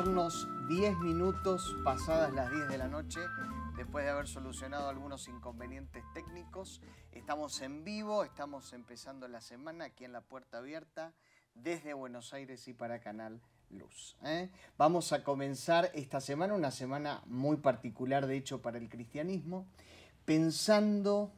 10 minutos pasadas las 10 de la noche, después de haber solucionado algunos inconvenientes técnicos. Estamos en vivo, estamos empezando la semana aquí en la puerta abierta desde Buenos Aires y para Canal Luz. ¿eh? Vamos a comenzar esta semana, una semana muy particular de hecho para el cristianismo, pensando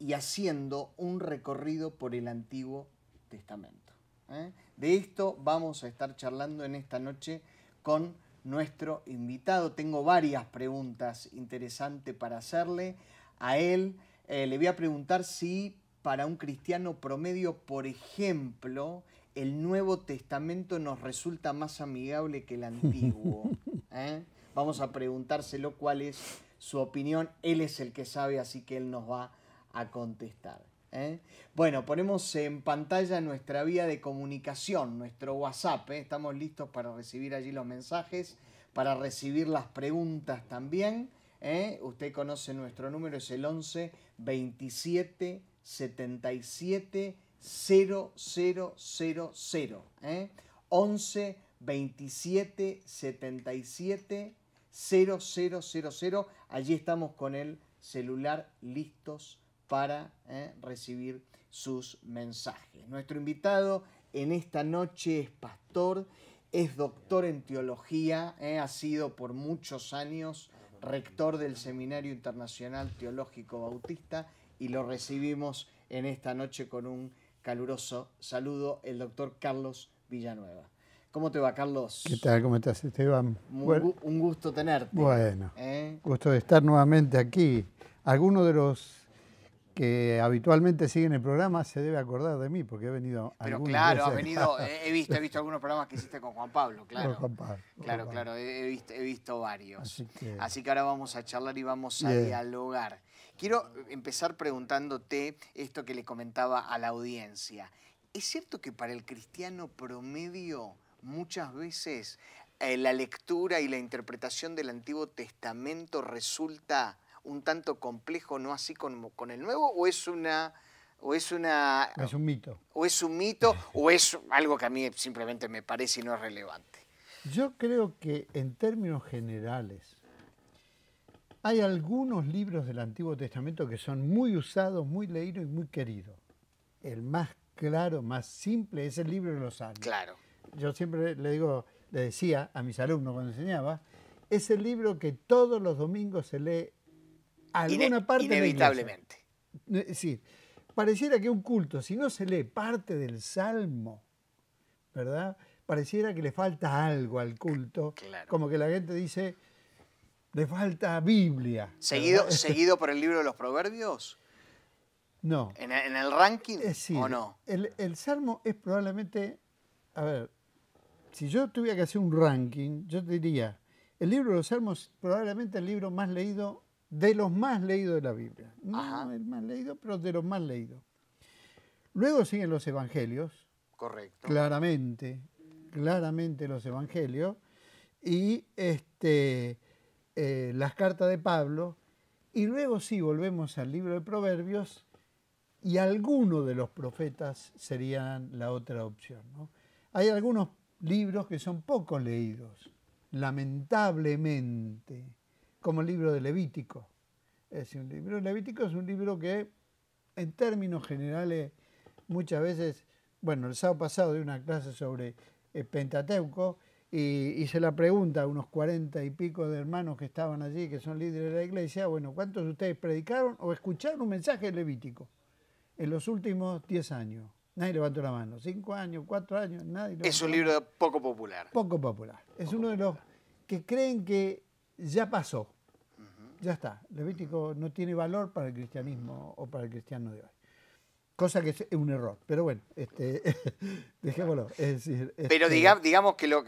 y haciendo un recorrido por el Antiguo Testamento. ¿eh? De esto vamos a estar charlando en esta noche con nuestro invitado. Tengo varias preguntas interesantes para hacerle a él. Eh, le voy a preguntar si para un cristiano promedio, por ejemplo, el Nuevo Testamento nos resulta más amigable que el Antiguo. ¿eh? Vamos a preguntárselo cuál es su opinión. Él es el que sabe, así que él nos va a contestar. ¿eh? Bueno, ponemos en pantalla nuestra vía de comunicación, nuestro WhatsApp. ¿eh? Estamos listos para recibir allí los mensajes, para recibir las preguntas también. ¿eh? Usted conoce nuestro número, es el 11 27 77 0000. 11 27 77 0000. Allí estamos con el celular listos para eh, recibir sus mensajes. Nuestro invitado en esta noche es pastor, es doctor en teología, eh, ha sido por muchos años rector del Seminario Internacional Teológico Bautista y lo recibimos en esta noche con un caluroso saludo, el doctor Carlos Villanueva. ¿Cómo te va, Carlos? ¿Qué tal? ¿Cómo estás, Esteban? Un, gusto tenerte. Bueno, eh. gusto de estar nuevamente aquí. Algunos de los que habitualmente siguen el programa se debe acordar de mí porque he venido Pero claro, ha he visto, he visto algunos programas que hiciste con Juan Pablo, claro. claro, claro, he visto, varios. Así que... ahora vamos a charlar y vamos a dialogar. Quiero empezar preguntándote esto que le comentaba a la audiencia. ¿Es cierto que para el cristiano promedio muchas veces eh, la lectura y la interpretación del Antiguo Testamento resulta un tanto complejo, no así como con el nuevo, o es una... O es una... Es un mito. O es un mito, o es algo que a mí simplemente me parece y no es relevante. Yo creo que en términos generales, hay algunos libros del Antiguo Testamento que son muy usados, muy leídos y muy queridos. El más claro, más simple es el libro de los años Claro. Yo siempre le digo, le decía a mis alumnos cuando enseñaba, es el libro que todos los domingos se lee alguna parte inevitablemente. es decir, pareciera que un culto, si no se lee parte del salmo, ¿verdad? Pareciera que le falta algo al culto, claro. como que la gente dice, le falta Biblia. ¿Seguido, ¿Seguido por el libro de los proverbios? No. ¿En, el ranking o no? El, salmo es probablemente, a ver, si yo tuviera que hacer un ranking, yo te diría, el libro de los salmos probablemente el libro más leído de los más leídos de la Biblia. No el más leído, pero de los más leídos. Luego siguen los evangelios. Correcto. Claramente, claramente los evangelios. Y este, eh, las cartas de Pablo. Y luego sí volvemos al libro de Proverbios y algunos de los profetas serían la otra opción. Hay algunos libros que son poco leídos, lamentablemente como el libro de Levítico. Es un libro Levítico es un libro que, en términos generales, muchas veces, bueno, el sábado pasado di una clase sobre eh, Pentateuco y se la pregunta a unos cuarenta y pico de hermanos que estaban allí, que son líderes de la iglesia, bueno, ¿cuántos de ustedes predicaron o escucharon un mensaje de Levítico en los últimos diez años? Nadie levantó la mano. Cinco años, cuatro años, nadie. Levantó es un libro poco popular. Poco popular. Es uno de los que creen que ya pasó. Ya está. Levítico no tiene valor para el cristianismo o para el cristiano de hoy. Cosa que es un error, pero bueno, este, dejémoslo. pero este, diga, digamos que lo,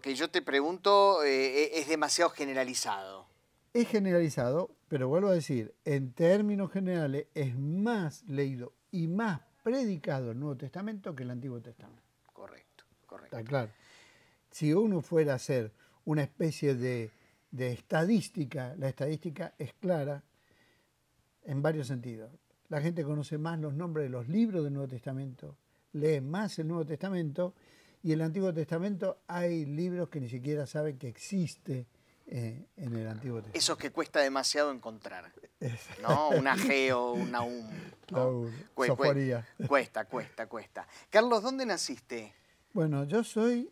que yo te pregunto eh, e, es demasiado generalizado. Es generalizado, pero vuelvo a decir, en términos generales es más leído y más predicado el Nuevo Testamento que el Antiguo Testamento. Correcto, correcto. Está claro. Si uno fuera a hacer una especie de de estadística, la estadística es clara en varios sentidos. La gente conoce más los nombres de los libros del Nuevo Testamento, lee más el Nuevo Testamento y el Antiguo Testamento hay libros que ni siquiera saben que existe eh, en el Antiguo Testamento. Esos que cuesta demasiado encontrar, ¿no? Un una un Una cuesta, cuesta, cuesta. Carlos, ¿dónde naciste? Bueno, yo soy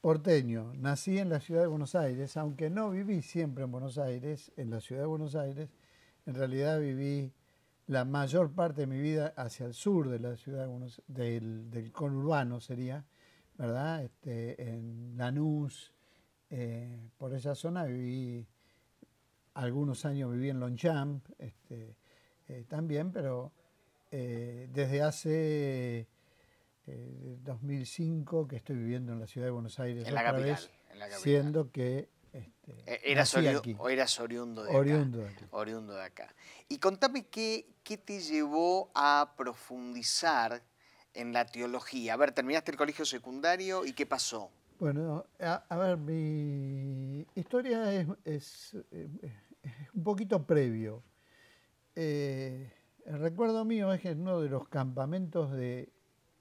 Porteño, nací en la ciudad de Buenos Aires, aunque no viví siempre en Buenos Aires, en la ciudad de Buenos Aires, en realidad viví la mayor parte de mi vida hacia el sur de la ciudad de Buenos, del, del conurbano sería, ¿verdad? Este, en Lanús, eh, por esa zona viví, algunos años viví en Longchamp este, eh, también, pero eh, desde hace 2005 eh, que estoy viviendo en la ciudad de Buenos Aires otra vez, siendo que este, eh, eras, aquí. O eras oriundo de acá. oriundo de acá. Y contame qué, qué te llevó a profundizar en la teología. A ver, terminaste el colegio secundario y qué pasó. Bueno, a, ver, mi historia es, un poquito previo. Eh, el recuerdo mío es que en uno de los campamentos de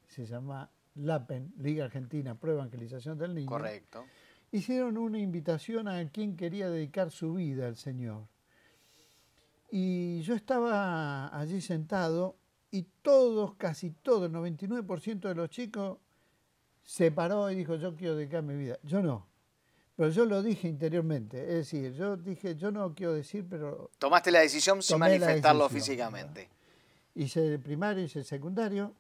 se llama LAPEN, Liga Argentina Pro Evangelización del Niño. Correcto. Hicieron una invitación a quien quería dedicar su vida al Señor. Y yo estaba allí sentado y todos, casi todos, el 99% de los chicos se paró y dijo, yo quiero dedicar mi vida. Yo no. Pero yo lo dije interiormente. Es decir, yo dije, yo no quiero decir, pero... Tomaste la decisión sin manifestarlo físicamente. Hice el primario, hice el secundario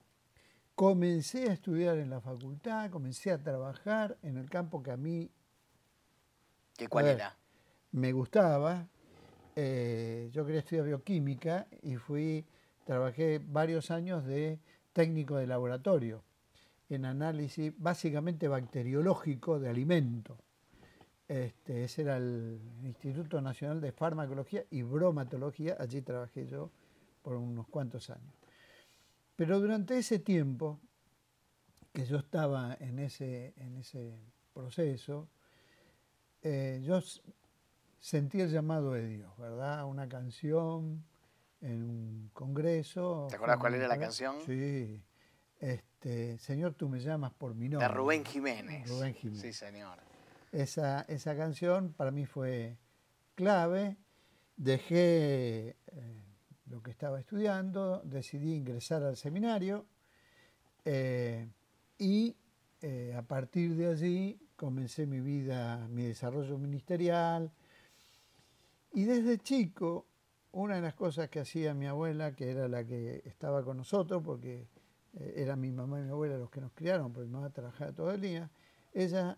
Comencé a estudiar en la facultad, comencé a trabajar en el campo que a mí... cuál era? Me gustaba. Eh, yo quería estudiar bioquímica y fui, trabajé varios años de técnico de laboratorio en análisis básicamente bacteriológico de alimento. Este, ese era el Instituto Nacional de Farmacología y Bromatología, allí trabajé yo por unos cuantos años. Pero durante ese tiempo que yo estaba en ese, en ese proceso, eh, yo sentí el llamado de Dios, ¿verdad? Una canción en un congreso. ¿Te acuerdas cuál era la canción? Sí. Este, señor, tú me llamas por mi nombre. De Rubén Jiménez. Rubén Jiménez. Sí, señor. Esa, esa canción para mí fue clave. Dejé eh, lo que estaba estudiando, decidí ingresar al seminario eh, y eh, a partir de allí comencé mi vida, mi desarrollo ministerial. Y desde chico, una de las cosas que hacía mi abuela, que era la que estaba con nosotros, porque eh, era mi mamá y mi abuela los que nos criaron, porque mi mamá trabajaba todo el día, ella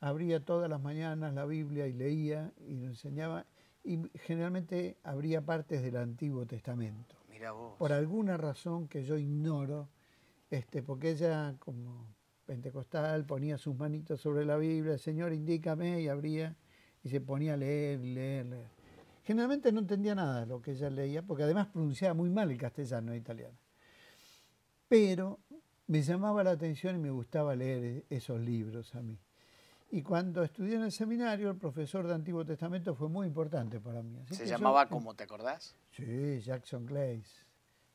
abría todas las mañanas la Biblia y leía y nos enseñaba y generalmente habría partes del Antiguo Testamento. Por alguna razón que yo ignoro, este, porque ella como pentecostal ponía sus manitos sobre la Biblia, Señor, indícame, y abría y se ponía a leer, leer, leer. Generalmente no entendía nada lo que ella leía, porque además pronunciaba muy mal el castellano e italiano. Pero me llamaba la atención y me gustaba leer e-, esos libros a mí. Y cuando estudié en el seminario, el profesor de Antiguo Testamento fue muy importante para mí. ¿Se llamaba como te acordás? Sí, Jackson Glaze.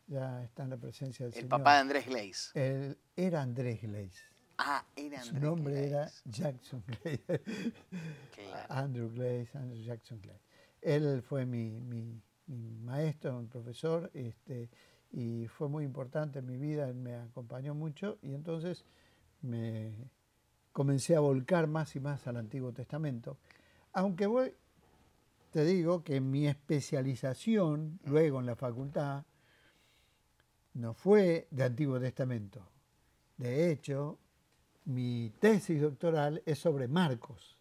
Ya está en la presencia del señor. el papá de Andrés Glaze. El, era Andrés Glaze. Ah, era Andrés Su nombre era Jackson Glaze. Andrew Glaze, Andrew Jackson Glaze. Él fue mi, maestro, mi profesor, este, y fue muy importante en mi vida, él me acompañó mucho y entonces me comencé a volcar más y más al Antiguo Testamento. Aunque voy, te digo que mi especialización luego en la facultad no fue de Antiguo Testamento. De hecho, mi tesis doctoral es sobre Marcos.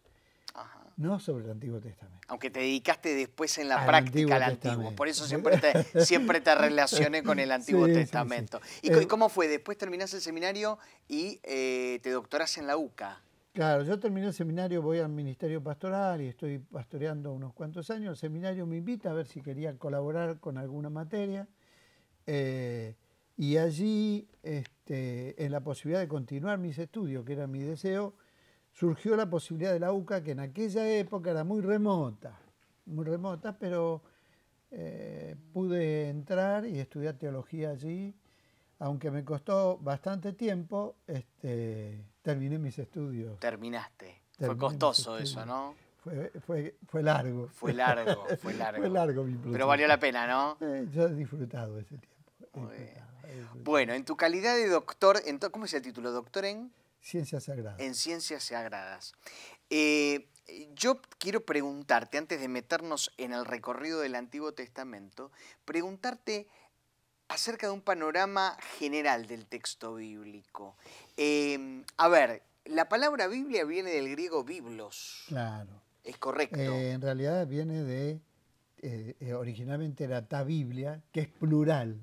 No sobre el Antiguo Testamento. Aunque te dedicaste después en la práctica al Antiguo. Por eso siempre te, siempre te relacioné con el Antiguo Testamento. ¿Y eh, cómo fue? Después terminaste el seminario y eh, te doctorás en la UCA. Claro, yo terminé el seminario, voy al Ministerio Pastoral y estoy pastoreando unos cuantos años. El seminario me invita a ver si quería colaborar con alguna materia. Eh, y allí, este, en la posibilidad de continuar mis estudios, que era mi deseo, surgió la posibilidad de la UCA, que en aquella época era muy remota, muy remota, pero eh, pude entrar y estudiar teología allí. Aunque me costó bastante tiempo, este, terminé mis estudios. Terminaste. fue costoso eso, ¿no? Fue, fue, fue, largo. Fue largo, fue largo. fue largo mi Pero valió la pena, ¿no? Eh, yo he disfrutado ese tiempo. Bueno, en tu calidad de doctor, ¿cómo es el título? ¿Doctor en? Ciencias Sagradas. En Ciencias Sagradas. Eh, yo quiero preguntarte, antes de meternos en el recorrido del Antiguo Testamento, preguntarte acerca de un panorama general del texto bíblico. Em, a ver, la palabra Biblia viene del griego biblos. Claro. Es correcto. Eh, en realidad viene de, eh, originalmente era ta Biblia, que es plural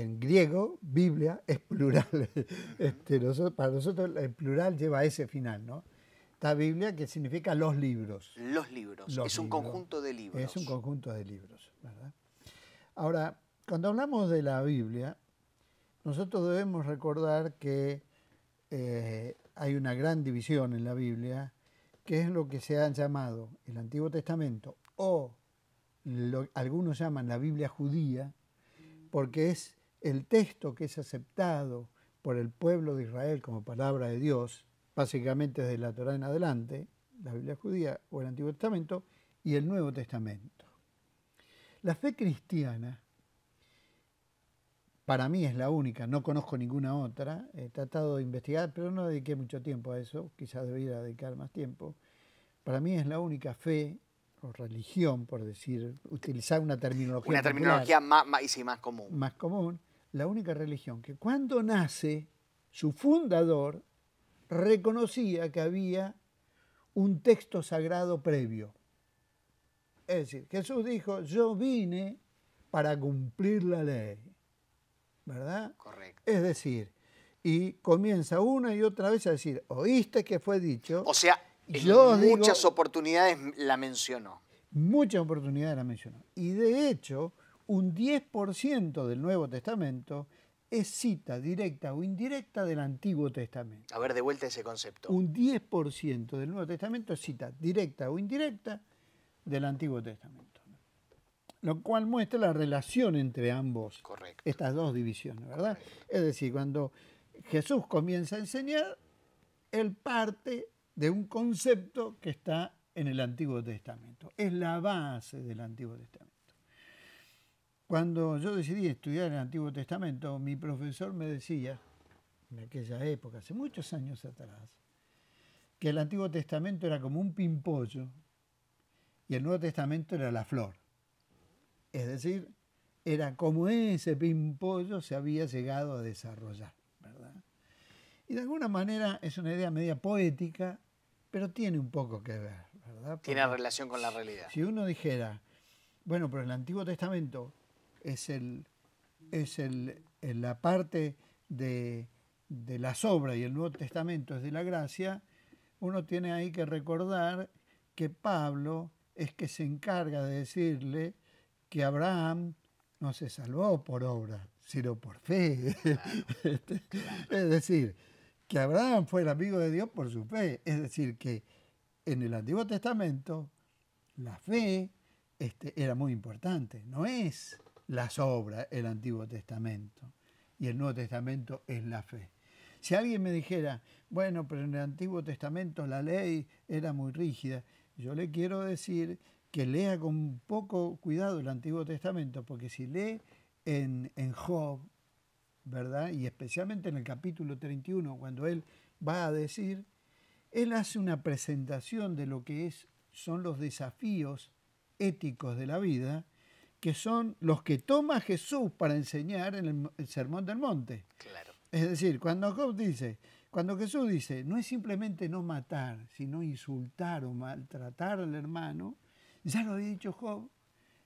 en griego, Biblia es plural. Este, para nosotros el plural lleva ese final, ¿no? La Biblia que significa los libros. Los libros. es un conjunto de libros. Es un conjunto de libros, ¿verdad? Ahora, cuando hablamos de la Biblia, nosotros debemos recordar que eh, hay una gran división en la Biblia, que es lo que se ha llamado el Antiguo Testamento o lo, algunos llaman la Biblia judía, porque es el texto que es aceptado por el pueblo de Israel como palabra de Dios, básicamente desde la Torá en adelante, la Biblia judía o el Antiguo Testamento, y el Nuevo Testamento. La fe cristiana, para mí es la única, no conozco ninguna otra, he tratado de investigar, pero no dediqué mucho tiempo a eso, quizás debería dedicar más tiempo, para mí es la única fe o religión, por decir, utilizar una terminología. Una terminología más, más común. Más común, la única religión que cuando nace, su fundador reconocía que había un texto sagrado previo. Es decir, Jesús dijo, yo vine para cumplir la ley. ¿Verdad? Correcto. Es decir, y comienza una y otra vez a decir, oíste que fue dicho. O sea, en muchas oportunidades la mencionó. Muchas oportunidades la mencionó. Y de hecho, un 10% del Nuevo Testamento es cita directa o indirecta del Antiguo Testamento. A ver, de vuelta ese concepto. Un 10% del Nuevo Testamento es cita directa o indirecta del Antiguo Testamento. Lo cual muestra la relación entre ambos, Correcto. estas dos divisiones, ¿verdad? Es decir, cuando Jesús comienza a enseñar, él parte de un concepto que está en el Antiguo Testamento. Es la base del Antiguo Testamento. Cuando yo decidí estudiar el Antiguo Testamento, mi profesor me decía, en aquella época, hace muchos años atrás, que el Antiguo Testamento era como un pimpollo y el Nuevo Testamento era la flor. Es decir, era como ese pimpollo se había llegado a desarrollar. ¿verdad? Y de alguna manera es una idea media poética, pero tiene un poco que ver. ¿verdad? tiene relación con la realidad. Si uno dijera, bueno, pero el Antiguo Testamento es, el, es la parte de, de las obras y el Nuevo Testamento es de la gracia, uno tiene ahí que recordar que Pablo es que se encarga de decirle que Abraham no se salvó por obra, sino por fe. Este, es decir, que Abraham fue el amigo de Dios por su fe. Es decir, que en el Antiguo Testamento la fe este, era muy importante. No es las obras, el Antiguo Testamento. Y el Nuevo Testamento es la fe. Si alguien me dijera, bueno, pero en el Antiguo Testamento la ley era muy rígida, yo le quiero decir que lea con poco cuidado el Antiguo Testamento, porque si lee en, en Job, ¿verdad? Y especialmente en el capítulo 31, cuando él va a decir, él hace una presentación de lo que es, son los desafíos éticos de la vida, que son los que toma Jesús para enseñar en el, Sermón del Monte. Claro. Es decir, cuando Job dice, cuando Jesús dice, no es simplemente no matar, sino insultar o maltratar al hermano, ya lo había dicho Job,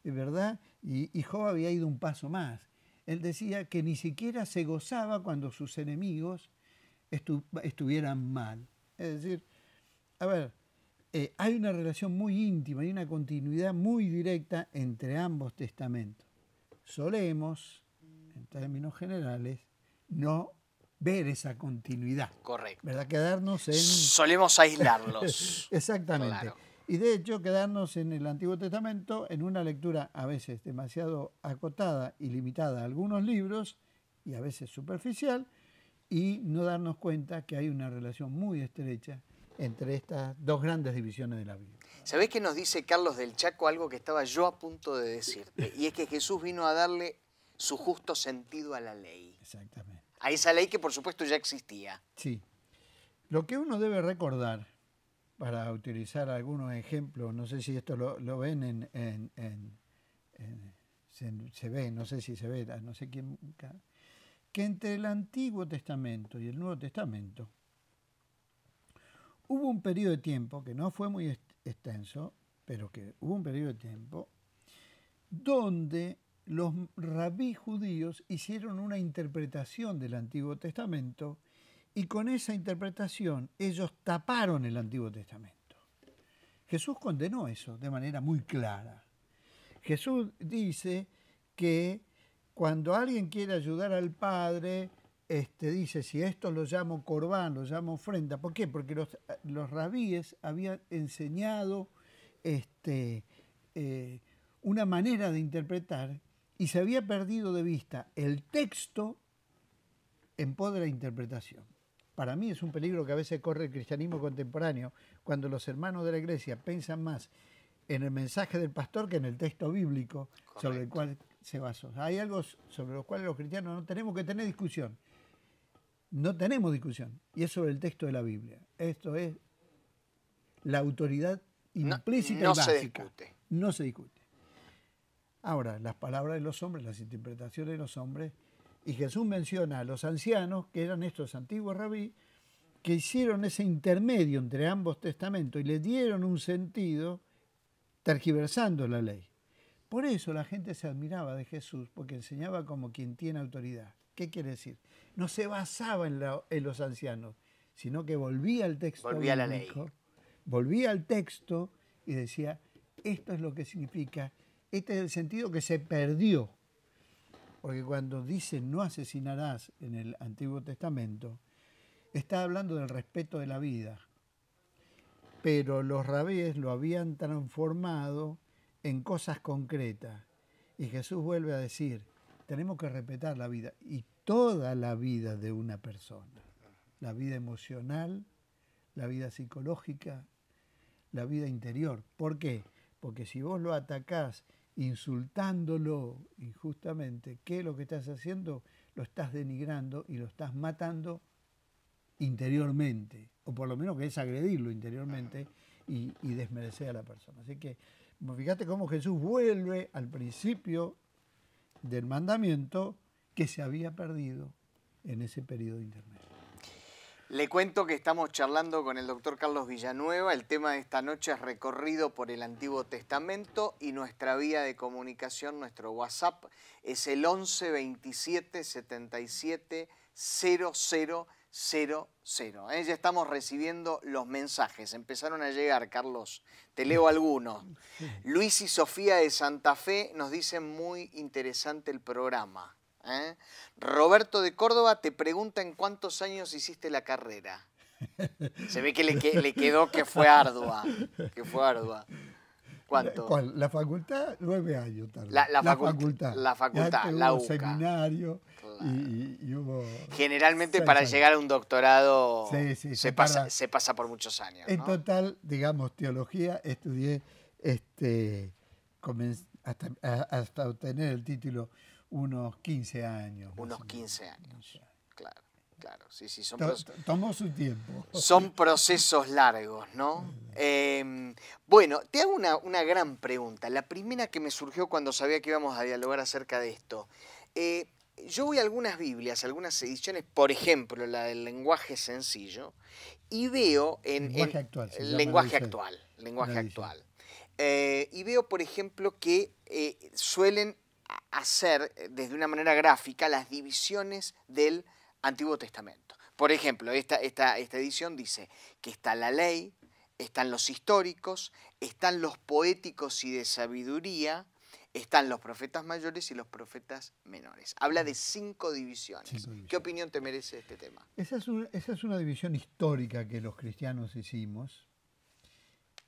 ¿verdad? Y, Job había ido un paso más. Él decía que ni siquiera se gozaba cuando sus enemigos estuvieran mal. Es decir, a ver, eh, hay una relación muy íntima, y una continuidad muy directa entre ambos testamentos. Solemos, en términos generales, no ver esa continuidad. Correcto. ¿Verdad? Quedarnos en... Solemos aislarlos. Exactamente. Y de hecho, quedarnos en el Antiguo Testamento en una lectura a veces demasiado acotada y limitada a algunos libros, y a veces superficial, y no darnos cuenta que hay una relación muy estrecha entre estas dos grandes divisiones de la Biblia. ¿Sabés qué nos dice Carlos del Chaco algo que estaba yo a punto de decirte? Y es que Jesús vino a darle su justo sentido a la ley. Exactamente. A esa ley que por supuesto ya existía. Sí. Lo que uno debe recordar, para utilizar algunos ejemplos, no sé si esto lo, ven en, se, ve, no sé si se ve, no sé quién, que entre el Antiguo Testamento y el Nuevo Testamento hubo un periodo de tiempo que no fue muy extenso, pero que hubo un periodo de tiempo donde los rabí judíos hicieron una interpretación del Antiguo Testamento y con esa interpretación ellos taparon el Antiguo Testamento. Jesús condenó eso de manera muy clara. Jesús dice que cuando alguien quiere ayudar al Padre, este, dice, si esto lo llamo corbán, lo llamo ofrenda, ¿por qué? Porque los, los rabíes habían enseñado este, eh, una manera de interpretar y se había perdido de vista el texto en pos de la interpretación. Para mí es un peligro que a veces corre el cristianismo contemporáneo cuando los hermanos de la iglesia piensan más en el mensaje del pastor que en el texto bíblico sobre el cual se basó. Hay algo sobre lo cual los cristianos no tenemos que tener discusión no tenemos discusión. Y es sobre el texto de la Biblia. Esto es la autoridad implícita y básica. Se discute. No se discute. Ahora, las palabras de los hombres, las interpretaciones de los hombres, y Jesús menciona a los ancianos, que eran estos antiguos rabí, que hicieron ese intermedio entre ambos testamentos y le dieron un sentido tergiversando la ley. Por eso la gente se admiraba de Jesús, porque enseñaba como quien tiene autoridad. ¿Qué quiere decir? No se basaba en, los ancianos, sino que volvía al texto. Volvía la ley. Volvía al texto y decía, esto es lo que significa, este es el sentido que se perdió. Porque cuando dice no asesinarás en el Antiguo Testamento, está hablando del respeto de la vida. Pero los rabés lo habían transformado en cosas concretas. Y Jesús vuelve a decir, tenemos que respetar la vida. Y toda la vida de una persona, la vida emocional, la vida psicológica, la vida interior. ¿Por qué? Porque si vos lo atacás insultándolo injustamente, ¿qué es lo que estás haciendo? Lo estás denigrando y lo estás matando interiormente, o por lo menos que es agredirlo interiormente y, y desmerecer a la persona. Así que fíjate cómo Jesús vuelve al principio del mandamiento que se había perdido en ese periodo de Internet. Le cuento que estamos charlando con el doctor Carlos Villanueva. El tema de esta noche es recorrido por el Antiguo Testamento y nuestra vía de comunicación, nuestro WhatsApp, es el 11 27 77 00 00. Ya estamos recibiendo los mensajes. Empezaron a llegar, Carlos. Te leo algunos. Luis y Sofía de Santa Fe nos dicen muy interesante el programa. ¿eh? Roberto de Córdoba te pregunta en cuántos años hiciste la carrera. Se ve que le, quedó que fue ardua, que fue ¿Cuánto? La facultad, nueve años La, facultad. La facultad, seminario Generalmente para llegar a un doctorado se, pasa, por muchos años. En total, digamos, teología, estudié este, hasta obtener el título unos 15 años. Unos 15 años. Claro, claro. Sí, sí, son tomó su tiempo. Son procesos largos, ¿no? Em, bueno, te hago una, gran pregunta. La primera que me surgió cuando sabía que íbamos a dialogar acerca de esto. Eh, yo voy a algunas Biblias, algunas ediciones, por ejemplo, la del lenguaje sencillo, y veo en... Lenguaje actual. Lenguaje actual, lenguaje actual. Eh, y veo, por ejemplo, que eh, suelen hacer eh, desde una manera gráfica las divisiones del Antiguo Testamento. Por ejemplo, esta, esta, edición dice que está la ley, están los históricos, están los poéticos y de sabiduría, están los profetas mayores y los profetas menores. Habla de cinco divisiones. ¿Qué opinión te merece este tema? esa es, una división histórica que los cristianos hicimos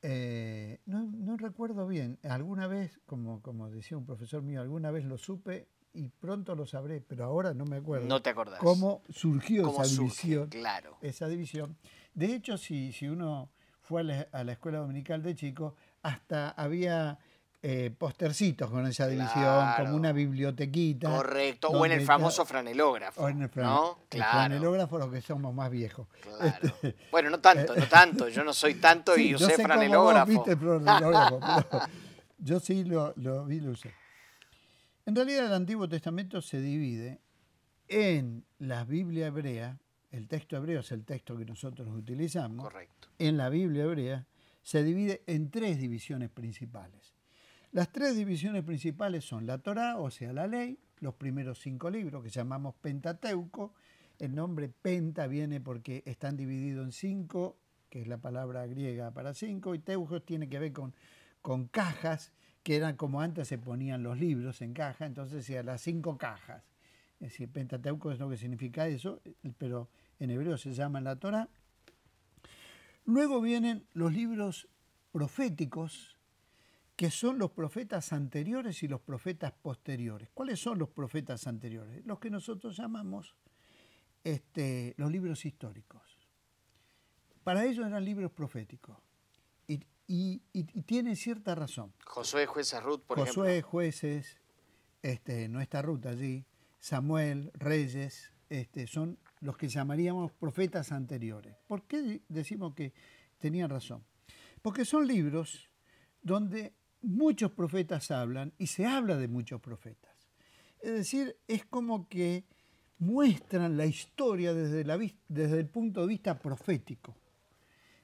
eh, no, recuerdo bien, alguna vez, como, como decía un profesor mío, alguna vez lo supe y pronto lo sabré, pero ahora no me acuerdo. No te Cómo surgió esa división. claro. Esa división. De hecho, si, si uno fue a la, a la escuela dominical de chico, hasta había eh, postercitos con esa división, como una bibliotequita. Correcto, o en el famoso franelógrafo. el, ¿no? claro. franelógrafo, los que somos más viejos. Claro. Este, bueno, no tanto, eh, no tanto. Yo no soy tanto y usé yo sé franelógrafo. viste franelógrafo yo sí lo, lo vi, lo usé. En realidad, el Antiguo Testamento se divide en la Biblia hebrea, el texto hebreo es el texto que nosotros utilizamos. Correcto. En la Biblia hebrea se divide en tres divisiones principales las tres divisiones principales son la Torá, o sea, la ley, los primeros cinco libros que llamamos Pentateuco. El nombre Penta viene porque están divididos en cinco, que es la palabra griega para cinco, y Teucos tiene que ver con, con cajas, que eran como antes se ponían los libros en caja, entonces decía las cinco cajas. Es decir, Pentateuco es lo que significa eso, pero en hebreo se llama la Torá. Luego vienen los libros proféticos, que son los profetas anteriores y los profetas posteriores. ¿Cuáles son los profetas anteriores? Los que nosotros llamamos este, los libros históricos. Para ellos eran libros proféticos. Y, tienen cierta razón. Josué, jueces, Ruth, por ejemplo. Josué, jueces, este, no está Ruth allí, Samuel, Reyes, este, son los que llamaríamos profetas anteriores. ¿Por qué decimos que tenían razón? Porque son libros donde muchos profetas hablan y se habla de muchos profetas. Es decir, es como que muestran la historia desde, el punto de vista profético.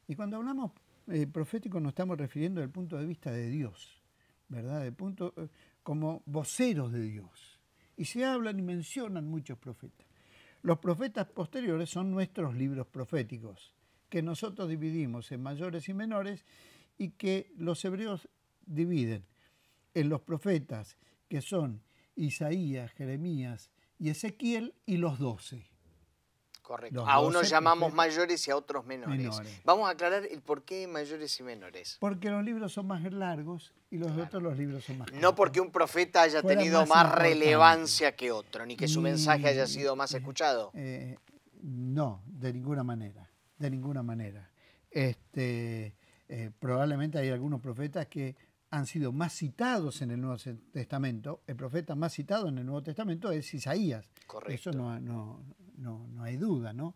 Y cuando hablamos eh, profético nos estamos refiriendo del punto de vista de Dios, ¿verdad? De punto, eh, como voceros de Dios. Y se hablan y mencionan muchos profetas. Los profetas posteriores son nuestros libros proféticos, que nosotros dividimos en mayores y menores y que los hebreos dividen en los profetas, que son Isaías, Jeremías y Ezequiel, y los doce. Correcto. a unos llamamos mayores y a otros menores. Vamos a aclarar el por qué mayores y menores. Porque los libros son más largos y los otros los libros son más cortos. No porque un profeta haya tenido más, relevancia que otro, ni que su mensaje haya sido más escuchado. Eh, no, de ninguna manera. De ninguna manera. Este, eh, probablemente hay algunos profetas que han sido más citados en el Nuevo Testamento, el profeta más citado en el Nuevo Testamento es Isaías. Correcto. Eso no, no, no, hay duda, ¿no?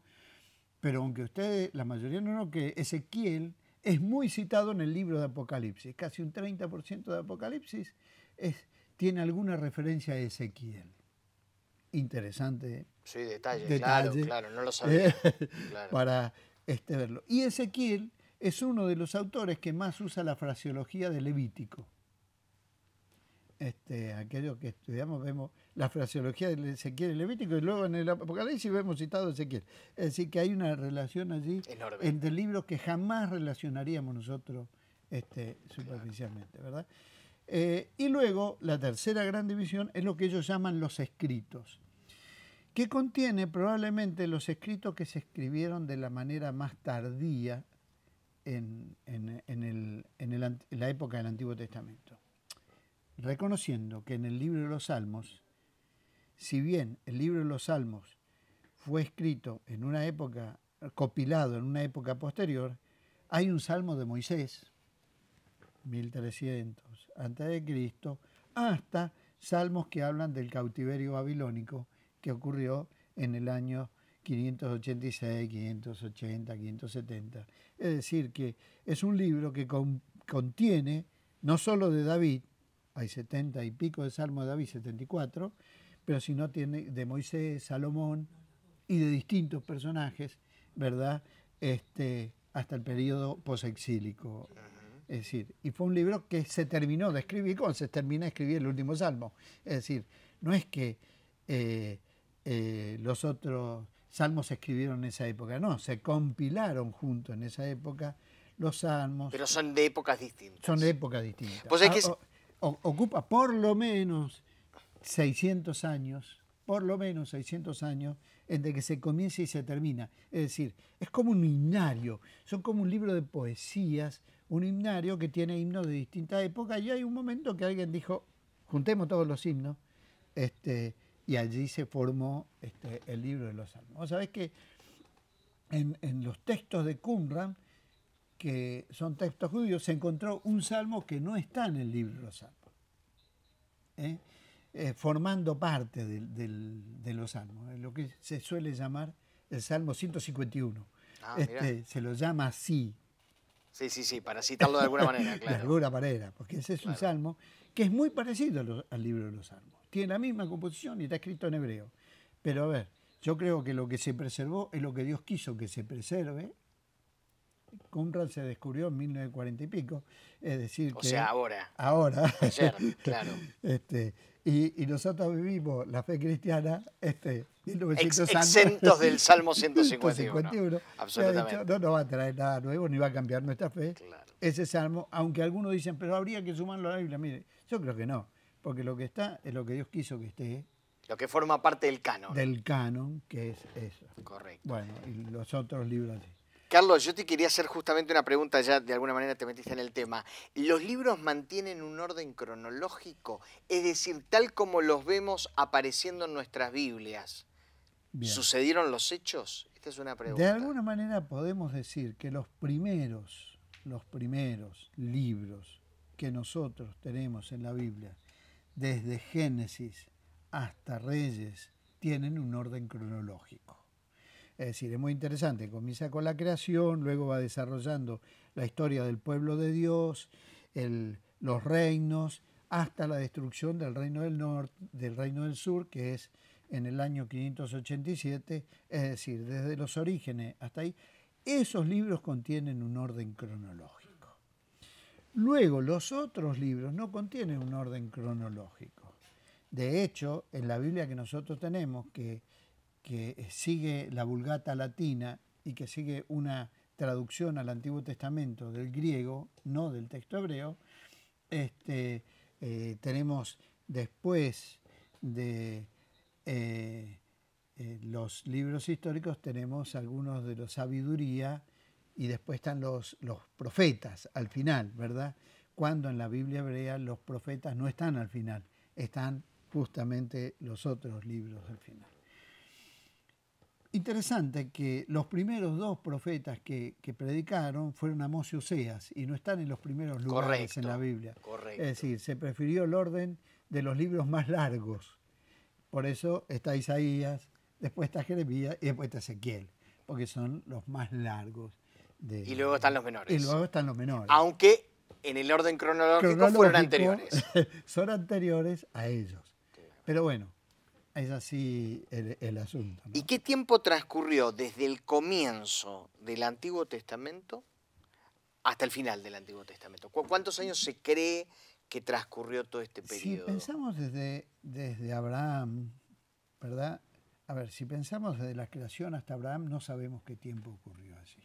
Pero aunque ustedes, la mayoría no lo que Ezequiel es muy citado en el libro de Apocalipsis, casi un 30% de Apocalipsis es, tiene alguna referencia a Ezequiel. Interesante. Sí, detalle, claro, claro, no lo sabía. Para este, verlo. Y Ezequiel es uno de los autores que más usa la fraseología de Levítico. Este, aquello que estudiamos, vemos la fraseología de Ezequiel y Levítico, y luego en el Apocalipsis vemos citado Ezequiel. Es decir, que hay una relación allí entre libros que jamás relacionaríamos nosotros este, superficialmente, ¿verdad? Eh, y luego, la tercera gran división es lo que ellos llaman los escritos, que contiene probablemente los escritos que se escribieron de la manera más tardía en, la época del Antiguo Testamento. Reconociendo que en el libro de los Salmos, si bien el libro de los Salmos fue escrito en una época, copilado en una época posterior, hay un salmo de Moisés, 1300 a.C., hasta salmos que hablan del cautiverio babilónico que ocurrió en el año 586, 580, 570. Es decir, que es un libro que contiene no solo de David, hay 70 y pico de Salmos de David, 74, pero si tiene de Moisés, Salomón y de distintos personajes, ¿verdad? Este, hasta el periodo posexílico. Es decir, y fue un libro que se terminó de escribir con se termina de escribir el último salmo. Es decir, no es que eh, eh, los otros salmos se escribieron en esa época, no, se compilaron juntos en esa época los salmos. Pero son de épocas distintas. Son de épocas distintas. Pues ah, que ocupa por lo menos 600 años, por lo menos 600 años entre que se comienza y se termina. Es decir, es como un himnario, son como un libro de poesías, un himnario que tiene himnos de distintas épocas y hay un momento que alguien dijo, juntemos todos los himnos, este, y allí se formó este, el libro de los Salmos. Vos sabés que en, los textos de Qumran, que son textos judíos, se encontró un salmo que no está en el libro de los Salmos, ¿eh? Eh, formando parte de los Salmos, ¿eh? lo que se suele llamar el Salmo 151. Ah, este, se lo llama así. Sí, sí, sí, para citarlo de alguna manera, claro. de alguna manera, porque ese es un salmo que es muy parecido al libro de los Salmos tiene la misma composición y está escrito en hebreo. Pero a ver, yo creo que lo que se preservó es lo que Dios quiso que se preserve. Conrad se descubrió en 1940 y pico, es decir, o que sea, ahora. Ahora. Ayer, claro. Este, y, nosotros vivimos la fe cristiana este, 1900 exentos del Salmo 151. Absolutamente. no nos va a traer nada nuevo ni va a cambiar nuestra fe. Ese salmo, aunque algunos dicen, pero habría que sumarlo a la Biblia. Mire, yo creo que no porque lo que está es lo que Dios quiso que esté. Lo que forma parte del canon. Del canon, que es eso. Correcto. Bueno, y los otros libros Carlos, yo te quería hacer justamente una pregunta, ya de alguna manera te metiste en el tema. ¿Los libros mantienen un orden cronológico? Es decir, tal como los vemos apareciendo en nuestras Biblias. ¿Sucedieron los hechos? Esta es una pregunta. De alguna manera podemos decir que los primeros, los primeros libros que nosotros tenemos en la Biblia desde Génesis hasta Reyes, tienen un orden cronológico. Es decir, es muy interesante, comienza con la creación, luego va desarrollando la historia del pueblo de Dios, los reinos, hasta la destrucción del reino del norte, del reino del sur, que es en el año 587, es decir, desde los orígenes hasta ahí, esos libros contienen un orden cronológico. Luego, los otros libros no contienen un orden cronológico. De hecho, en la Biblia que nosotros tenemos, que, sigue la Vulgata latina y que sigue una traducción al Antiguo Testamento del griego, no del texto hebreo, este, eh, tenemos después de eh, eh, los libros históricos, tenemos algunos de los sabiduría y después están los, los profetas al final, ¿verdad? Cuando en la Biblia hebrea los profetas no están al final, están justamente los otros libros al final. Interesante que los primeros dos profetas que, predicaron fueron Amos y Oseas y no están en los primeros lugares en la Biblia. Correcto. Es decir, se prefirió el orden de los libros más largos. Por eso está Isaías, después está Jeremías y después está Ezequiel, porque son los más largos y luego están los menores. Y luego están los menores. Aunque en el orden cronológico, fueron anteriores. son anteriores a ellos. Pero bueno, es así el, asunto. ¿Y qué tiempo transcurrió desde el comienzo del Antiguo Testamento hasta el final del Antiguo Testamento? ¿Cuántos años se cree que transcurrió todo este periodo? Si pensamos desde, desde Abraham, ¿verdad? A ver, si pensamos desde la creación hasta Abraham, no sabemos qué tiempo ocurrió así.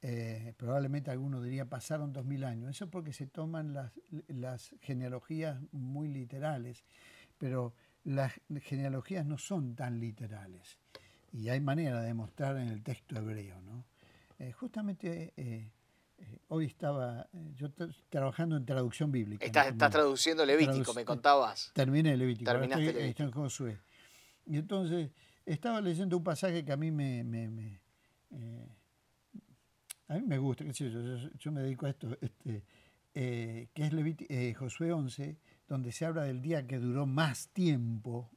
Eh, probablemente alguno diría pasaron dos mil años, eso es porque se toman las, genealogías muy literales, pero las genealogías no son tan literales y hay manera de mostrar en el texto hebreo. Eh, justamente eh, hoy estaba yo trabajando en traducción bíblica. Estás, traduciendo Levítico, me contabas. Terminé Levítico. Terminaste Levítico. Y entonces estaba leyendo un pasaje que a mí me, me a mí me gusta, yo, yo, me dedico a esto, este, eh, que es eh, Josué 11, donde se habla del día que duró más tiempo.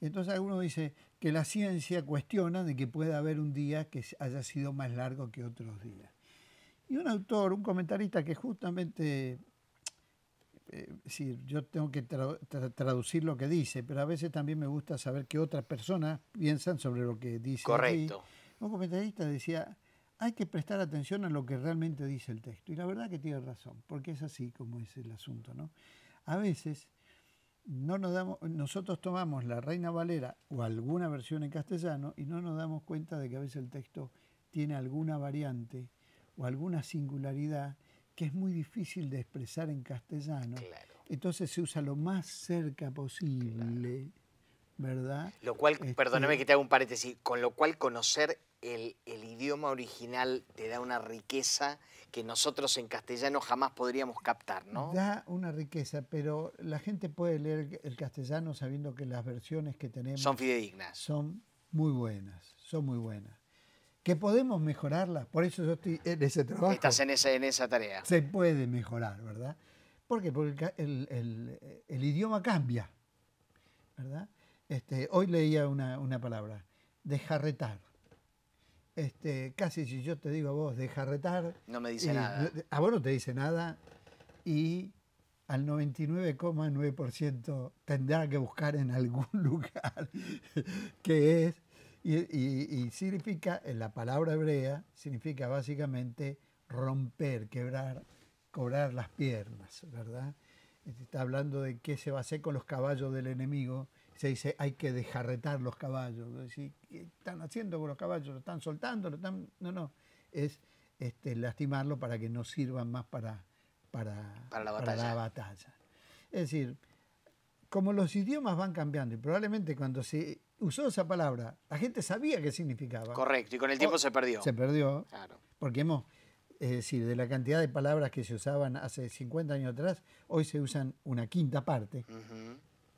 Entonces algunos dice que la ciencia cuestiona de que pueda haber un día que haya sido más largo que otros días. Y un autor, un comentarista que justamente, eh, yo tengo que traducir lo que dice, pero a veces también me gusta saber qué otras personas piensan sobre lo que dice. Correcto. Un comentarista decía, hay que prestar atención a lo que realmente dice el texto. Y la verdad que tiene razón, porque es así como es el asunto. ¿no? A veces no nos damos, nosotros tomamos la Reina Valera o alguna versión en castellano y no nos damos cuenta de que a veces el texto tiene alguna variante o alguna singularidad que es muy difícil de expresar en castellano. Entonces se usa lo más cerca posible, ¿verdad? Lo cual, este, perdóname que te haga un paréntesis, con lo cual conocer el, idioma original te da una riqueza que nosotros en castellano jamás podríamos captar, ¿no? Da una riqueza, pero la gente puede leer el castellano sabiendo que las versiones que tenemos... Son fidedignas. Son muy buenas, son muy buenas. Que podemos mejorarlas, por eso yo estoy en ese trabajo. Estás en esa, en esa tarea. Se puede mejorar, ¿verdad? ¿Por qué? Porque el, idioma cambia, ¿verdad? Este, hoy leía una, una palabra, dejarretar este, casi si yo te digo a vos, deja retar. No me dice nada. A vos no te dice nada. Y al 99,9% tendrá que buscar en algún lugar que es. Y, y, significa, en la palabra hebrea, significa básicamente romper, quebrar, cobrar las piernas, ¿verdad? Este, está hablando de qué se va a hacer con los caballos del enemigo se dice hay que dejarretar los caballos. Decir, ¿Qué están haciendo con los caballos? ¿Lo están soltando? ¿Lo están... No, no. Es este, lastimarlo para que no sirvan más para, para, la batalla. Es decir, como los idiomas van cambiando y probablemente cuando se usó esa palabra, la gente sabía qué significaba. Correcto, y con el tiempo se perdió. Se perdió. Claro. Porque hemos, es decir, de la cantidad de palabras que se usaban hace 50 años atrás, hoy se usan una quinta parte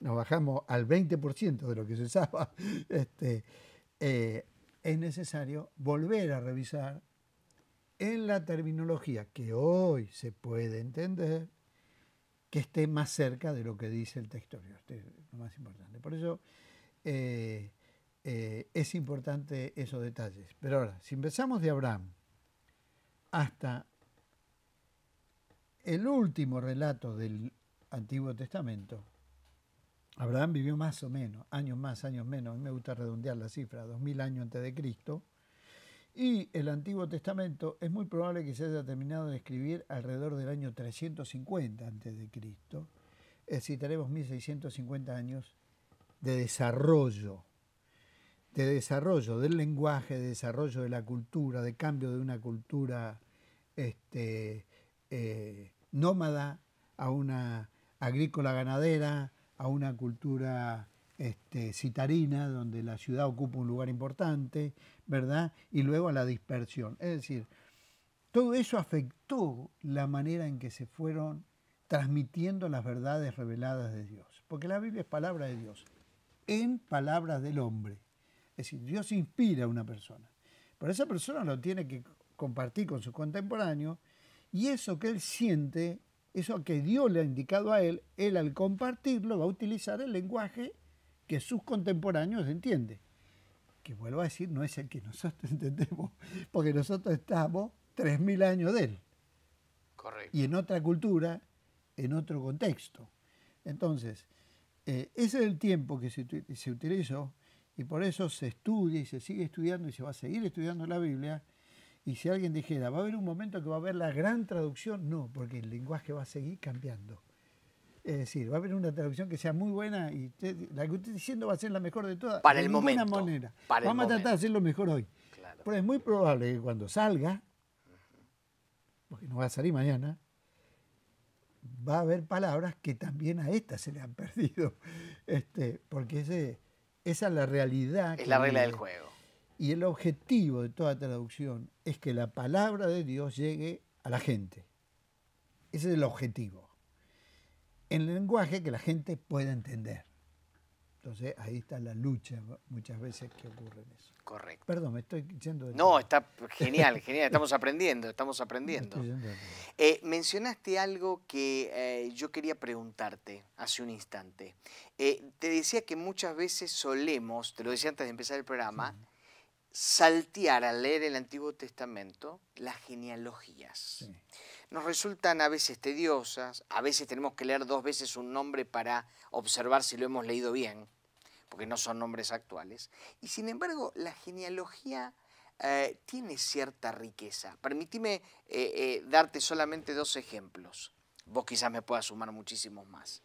nos bajamos al 20% de lo que se sabe, este, eh, es necesario volver a revisar en la terminología que hoy se puede entender que esté más cerca de lo que dice el texto. Este lo más importante. Por eso eh, eh, es importante esos detalles. Pero ahora, si empezamos de Abraham hasta el último relato del Antiguo Testamento, Abraham vivió más o menos, años más, años menos, a mí me gusta redondear la cifra, 2000 años antes de Cristo, y el Antiguo Testamento es muy probable que se haya terminado de escribir alrededor del año 350 antes de Cristo, es decir, tenemos 1650 años de desarrollo, de desarrollo del lenguaje, de desarrollo de la cultura, de cambio de una cultura este, eh, nómada a una agrícola ganadera, a una cultura este, citarina, donde la ciudad ocupa un lugar importante, ¿verdad? Y luego a la dispersión. Es decir, todo eso afectó la manera en que se fueron transmitiendo las verdades reveladas de Dios. Porque la Biblia es palabra de Dios, en palabras del hombre. Es decir, Dios inspira a una persona. Pero esa persona lo tiene que compartir con sus contemporáneos y eso que él siente eso que Dios le ha indicado a él, él al compartirlo va a utilizar el lenguaje que sus contemporáneos entienden. Que vuelvo a decir, no es el que nosotros entendemos, porque nosotros estamos 3.000 años de él. Correcto. Y en otra cultura, en otro contexto. Entonces, eh, ese es el tiempo que se utilizó y por eso se estudia y se sigue estudiando y se va a seguir estudiando la Biblia y si alguien dijera, va a haber un momento que va a haber la gran traducción, no, porque el lenguaje va a seguir cambiando. Es decir, va a haber una traducción que sea muy buena y la que usted diciendo va a ser la mejor de todas. Para el momento. Manera. Vamos a tratar de hacer lo mejor hoy. Pero es muy probable que cuando salga, porque no va a salir mañana, va a haber palabras que también a esta se le han perdido. Este, porque ese, esa es la realidad. Es la regla del juego y el objetivo de toda traducción es que la palabra de Dios llegue a la gente. Ese es el objetivo. En el lenguaje que la gente pueda entender. Entonces ahí está la lucha muchas veces que ocurre en eso. Correcto. Perdón, me estoy diciendo... De no, está genial, genial. Estamos aprendiendo, estamos aprendiendo. Eh, mencionaste algo que eh, yo quería preguntarte hace un instante. Eh, te decía que muchas veces solemos, te lo decía antes de empezar el programa, saltear al leer el Antiguo Testamento las genealogías. Nos resultan a veces tediosas, a veces tenemos que leer dos veces un nombre para observar si lo hemos leído bien, porque no son nombres actuales. Y sin embargo, la genealogía eh, tiene cierta riqueza. Permitime eh, eh, darte solamente dos ejemplos. Vos quizás me puedas sumar muchísimos más.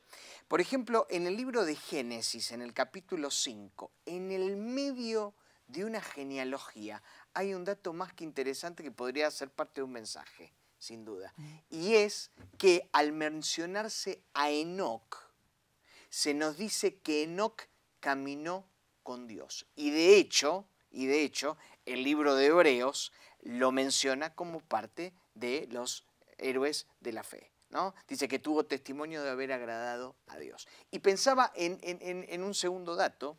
Por ejemplo, en el libro de Génesis, en el capítulo 5, en el medio de una genealogía hay un dato más que interesante que podría ser parte de un mensaje, sin duda. Mm. Y es que al mencionarse a Enoch, se nos dice que Enoch caminó con Dios. Y de hecho, y de hecho, el libro de Hebreos lo menciona como parte de los héroes de la fe. ¿no? Dice que tuvo testimonio de haber agradado a Dios. Y pensaba en, en un segundo dato,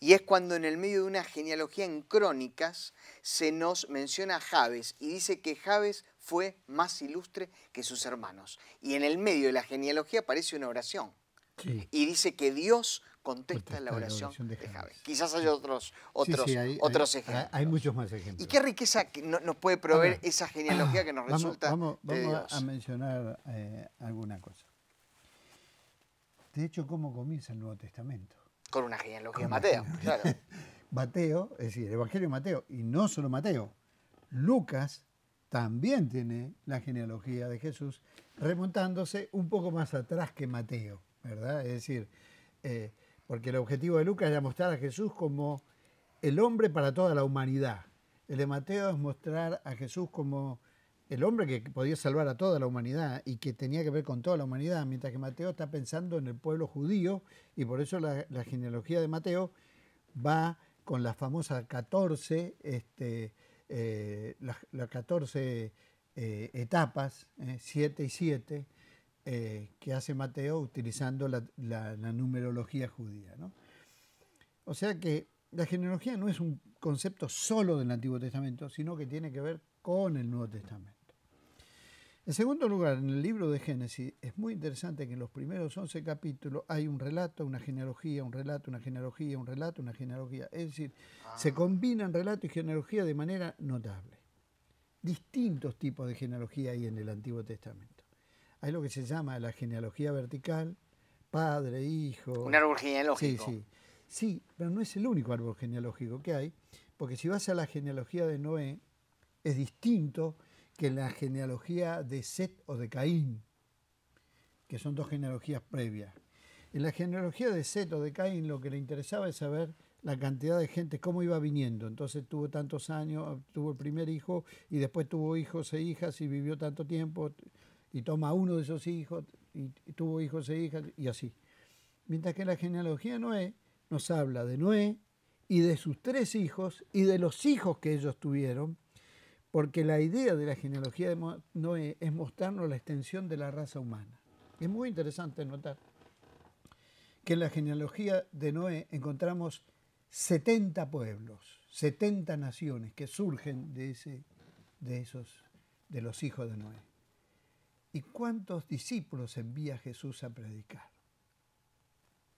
y es cuando en el medio de una genealogía en crónicas se nos menciona a Javes y dice que Javes fue más ilustre que sus hermanos. Y en el medio de la genealogía aparece una oración. Y dice que Dios contesta, la, oración de, Javes. Quizás hay otros, otros, ejemplos. Hay muchos más ejemplos. ¿Y qué riqueza nos puede proveer esa genealogía que nos resulta? Vamos, a mencionar eh, alguna cosa. De hecho, ¿cómo comienza el Nuevo Testamento? Con una genealogía de Mateo, Mateo, es decir, el Evangelio de Mateo, y no solo Mateo, Lucas también tiene la genealogía de Jesús, remontándose un poco más atrás que Mateo, ¿verdad? Es decir, eh, porque el objetivo de Lucas era mostrar a Jesús como el hombre para toda la humanidad. El de Mateo es mostrar a Jesús como el hombre que podía salvar a toda la humanidad y que tenía que ver con toda la humanidad, mientras que Mateo está pensando en el pueblo judío y por eso la, genealogía de Mateo va con la famosa 14, este, las famosas 14 etapas, 7 eh, y 7, eh, que hace Mateo utilizando la, numerología judía. O sea que la genealogía no es un concepto solo del Antiguo Testamento, sino que tiene que ver con el Nuevo Testamento. En segundo lugar, en el libro de Génesis es muy interesante que en los primeros 11 capítulos hay un relato, una genealogía, un relato, una genealogía, un relato, una genealogía. Es decir, se ah. combinan relato y genealogía de manera notable. Distintos tipos de genealogía hay en el Antiguo Testamento. Hay lo que se llama la genealogía vertical, padre, hijo. Un árbol genealógico. Sí, sí. Sí, pero no es el único árbol genealógico que hay, porque si vas a la genealogía de Noé, es distinto que la genealogía de Set o de Caín, que son dos genealogías previas. En la genealogía de Set o de Caín lo que le interesaba es saber la cantidad de gente, cómo iba viniendo. Entonces tuvo tantos años, tuvo el primer hijo y después tuvo hijos e hijas y vivió tanto tiempo y toma uno de esos hijos y tuvo hijos e hijas y así. Mientras que la genealogía de Noé nos habla de Noé y de sus tres hijos y de los hijos que ellos tuvieron porque la idea de la genealogía de Noé e, es mostrarnos la extensión de la raza humana. Es muy interesante notar que en la genealogía de Noé encontramos 70 pueblos, 70 naciones que surgen de, ese, de, esos, de los hijos de Noé. ¿Y cuántos discípulos envía Jesús a predicar?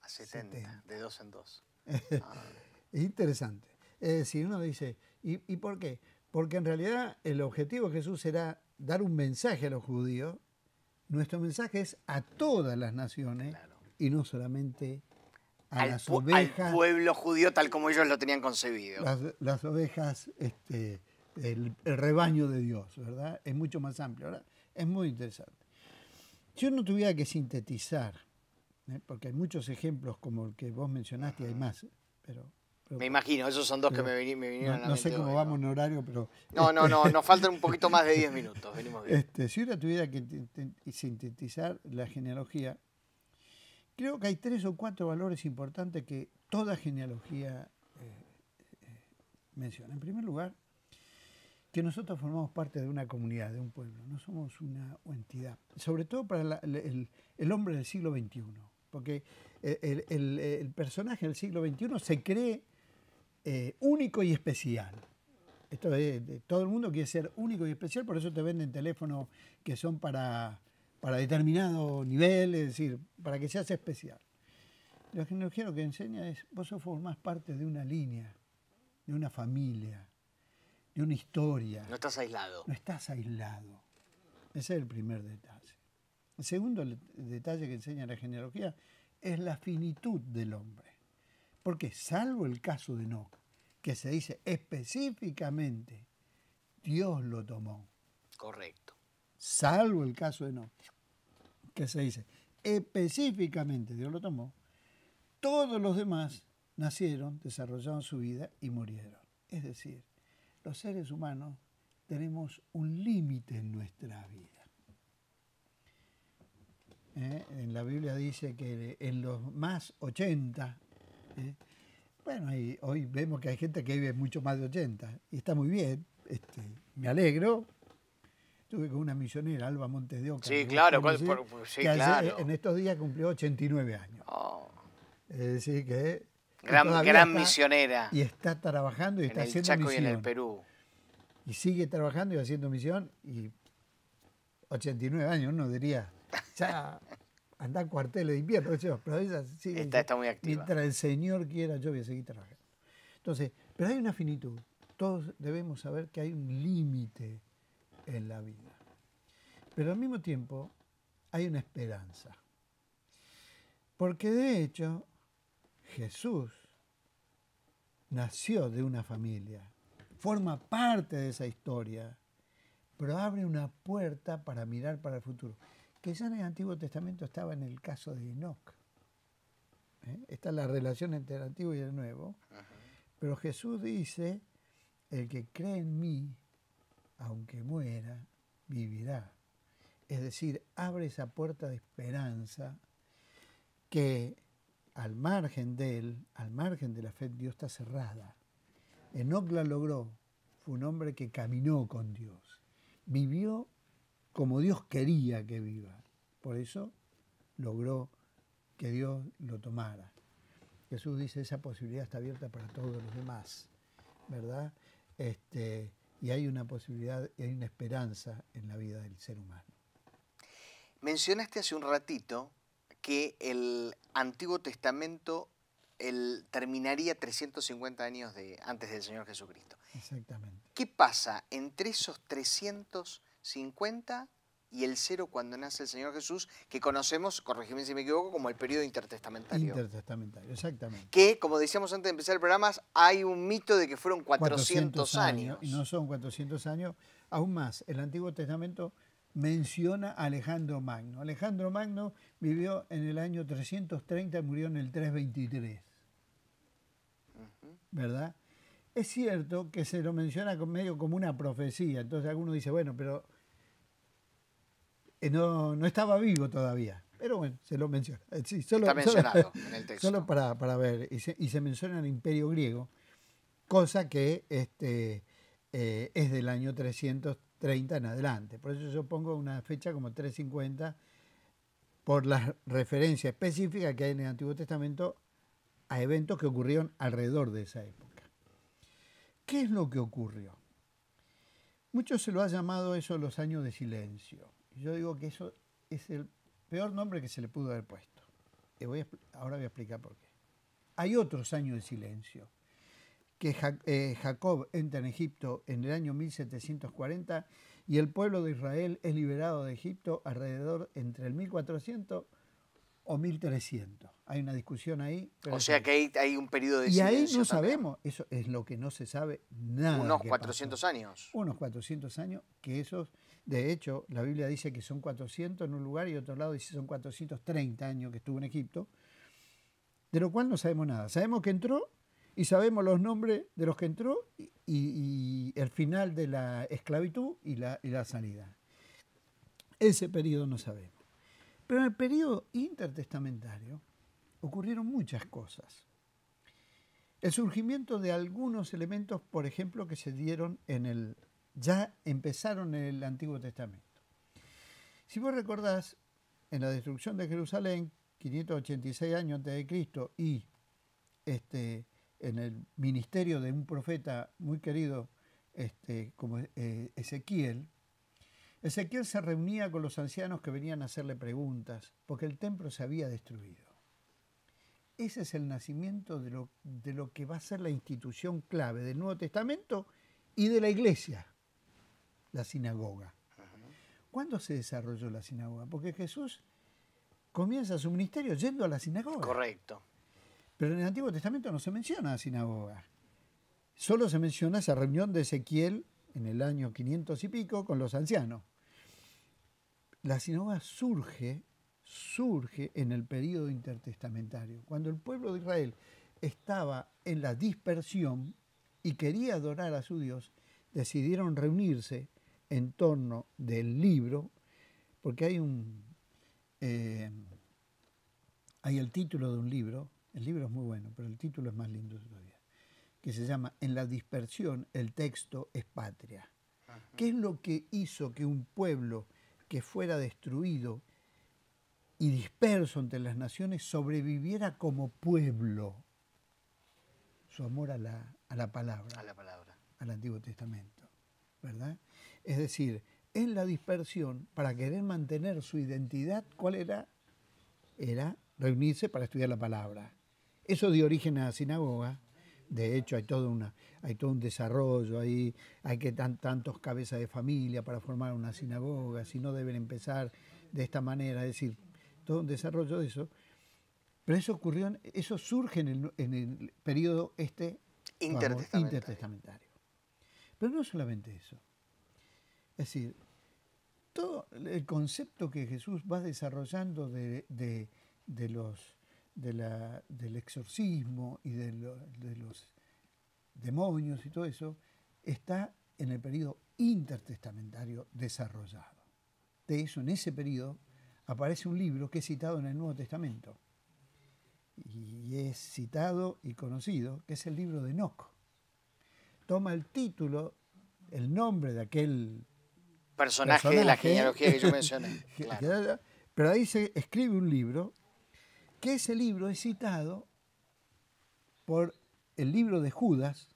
A 70, de dos en dos. es ah. interesante. Es decir, uno dice, ¿y por qué? Porque en realidad el objetivo de Jesús era dar un mensaje a los judíos. Nuestro mensaje es a todas las naciones y no solamente a las ovejas. Al pueblo judío tal como ellos lo tenían concebido. Las, ovejas, este, el, rebaño de Dios, ¿verdad? Es mucho más amplio, ¿verdad? Es muy interesante. Si uno tuviera que sintetizar, ¿eh? porque hay muchos ejemplos como el que vos mencionaste, y hay más, pero me imagino, esos son dos que me, vinieron a la No sé cómo vamos en horario, pero... No, no, no, este nos faltan un poquito más de 10 minutos, venimos bien. Este, si uno tuviera que sintetizar la genealogía, creo que hay tres o cuatro valores importantes que toda genealogía eh, eh, menciona. En primer lugar, que nosotros formamos parte de una comunidad, de un pueblo, no somos una entidad. Sobre todo para el, hombre del siglo XXI, porque eh, el, el, personaje del siglo XXI se cree eh, único y especial. Esto es, todo el mundo quiere ser único y especial, por eso te venden teléfonos que son para, para determinado nivel, es decir, para que seas especial. La genealogía lo que enseña es, vos formás parte de una línea, de una familia, de una historia. No estás aislado. No estás aislado. Ese es el primer detalle. El segundo detalle que enseña la genealogía es la finitud del hombre. Porque salvo el caso de Enoch, que se dice específicamente, Dios lo tomó. Correcto. Salvo el caso de Enoch, que se dice específicamente, Dios lo tomó, todos los demás nacieron, desarrollaron su vida y murieron. Es decir, los seres humanos tenemos un límite en nuestra vida. ¿Eh? En la Biblia dice que en los más 80 ¿eh? Bueno, y hoy vemos que hay gente que vive mucho más de 80 y está muy bien. Este, me alegro. tuve con una misionera, Alba Montes Sí, claro. que en estos días cumplió 89 años. Oh. Es decir, que... Gran, misionera. Y está trabajando y está haciendo el Y en el Perú. Y sigue trabajando y haciendo misión y 89 años, uno diría, ya andá cuartel cuarteles de invierno, pero ella sigue. está, muy activa. Mientras el Señor quiera, yo voy a seguir trabajando. Entonces, pero hay una finitud. Todos debemos saber que hay un límite en la vida. Pero al mismo tiempo hay una esperanza. Porque de hecho Jesús nació de una familia, forma parte de esa historia, pero abre una puerta para mirar para el futuro que ya en el Antiguo Testamento estaba en el caso de Enoch. ¿eh? Está la relación entre el Antiguo y el Nuevo. Pero Jesús dice, el que cree en mí, aunque muera, vivirá. Es decir, abre esa puerta de esperanza que al margen de él, al margen de la fe Dios está cerrada. Enoch la logró, fue un hombre que caminó con Dios, vivió como Dios quería que viva. Por eso logró que Dios lo tomara. Jesús dice, esa posibilidad está abierta para todos los demás, ¿verdad? Este, y hay una posibilidad, y hay una esperanza en la vida del ser humano. Mencionaste hace un ratito que el Antiguo Testamento el, terminaría 350 años de, antes del Señor Jesucristo. Exactamente. ¿Qué pasa entre esos 300 50 y el cero cuando nace el Señor Jesús, que conocemos, corregime si me equivoco, como el periodo intertestamentario. Intertestamentario, exactamente. Que, como decíamos antes de empezar el programa, hay un mito de que fueron 400, años. no son 400 años, aún más. El Antiguo Testamento menciona a Alejandro Magno. Alejandro Magno vivió en el año 330 y murió en el 323. ¿Verdad? Es cierto que se lo menciona medio como una profecía. Entonces alguno dice, bueno, pero eh, no, estaba vivo todavía. Pero bueno, se lo menciona. Eh, solo, Está mencionado en el texto. Solo para, ver. Y se, menciona el imperio griego, cosa que este, eh, es del año 330 en adelante. Por eso yo pongo una fecha como 350 por la referencia específica que hay en el Antiguo Testamento a eventos que ocurrieron alrededor de esa época. ¿Qué es lo que ocurrió? Mucho se lo ha llamado eso los años de silencio. Yo digo que eso es el peor nombre que se le pudo haber puesto. ahora voy a explicar por qué. Hay otros años de silencio que eh, Jacob entra en Egipto en el año 1740 y el pueblo de Israel es liberado de Egipto alrededor entre el 1400 o 1300. Hay una discusión ahí. o sea que hay, un periodo de... silencio. Y ahí no sabemos, eso es lo que no se sabe nada. Unos 400 años. Unos 400 años que esos de hecho, la Biblia dice que son 400 en un lugar y otro lado dice que son 430 años que estuvo en Egipto, de lo cual no sabemos nada. Sabemos que entró y sabemos los nombres de los que entró y, el final de la esclavitud y la, y la sanidad. Ese periodo no sabemos. Pero en el periodo intertestamentario ocurrieron muchas cosas. El surgimiento de algunos elementos, por ejemplo, que se dieron en el ya empezaron en el Antiguo Testamento. Si vos recordás, en la destrucción de Jerusalén, 586 años antes de Cristo, y este, en el ministerio de un profeta muy querido este, como eh, Ezequiel, Ezequiel se reunía con los ancianos que venían a hacerle preguntas, porque el templo se había destruido. Ese es el nacimiento de de lo que va a ser la institución clave del Nuevo Testamento y de la iglesia la sinagoga. ¿Cuándo se desarrolló la sinagoga? Porque Jesús comienza su ministerio yendo a la sinagoga. Correcto. Pero en el Antiguo Testamento no se menciona la sinagoga. Solo se menciona esa reunión de Ezequiel en el año 500 y pico con los ancianos. La sinagoga surge, surge en el periodo intertestamentario, cuando el pueblo de Israel estaba en la dispersión y quería adorar a su Dios, decidieron reunirse en torno del libro, porque hay un eh, hay el título de un libro, el libro es muy bueno, pero el título es más lindo todavía, que se llama En la dispersión el texto es patria. ¿Qué es lo que hizo que un pueblo que fuera destruido y disperso entre las naciones sobreviviera como pueblo? Su amor a la, a la palabra. A la palabra. Al Antiguo Testamento, ¿verdad? Es decir, en la dispersión, para querer mantener su identidad, ¿cuál era? Era reunirse para estudiar la palabra. Eso dio origen a la sinagoga. De hecho, hay todo, un desarrollo, ahí. hay que tan, tantos cabezas de familia para formar una sinagoga, si no deben empezar de esta manera, es decir, todo un desarrollo de eso. Pero eso ocurrió, eso surge en el, periodo este intertestamentario. Pero no solamente eso. Es decir, todo el concepto que Jesús va desarrollando de, los, del exorcismo y de, los demonios y todo eso está en el periodo intertestamentario desarrollado. De eso, en ese periodo, aparece un libro que es citado en el Nuevo Testamento y es citado y conocido, que es el libro de Enoch. Toma el título, el nombre de aquel personaje, de la genealogía que yo mencioné. Pero ahí se escribe un libro, que ese libro es citado por el libro de Judas,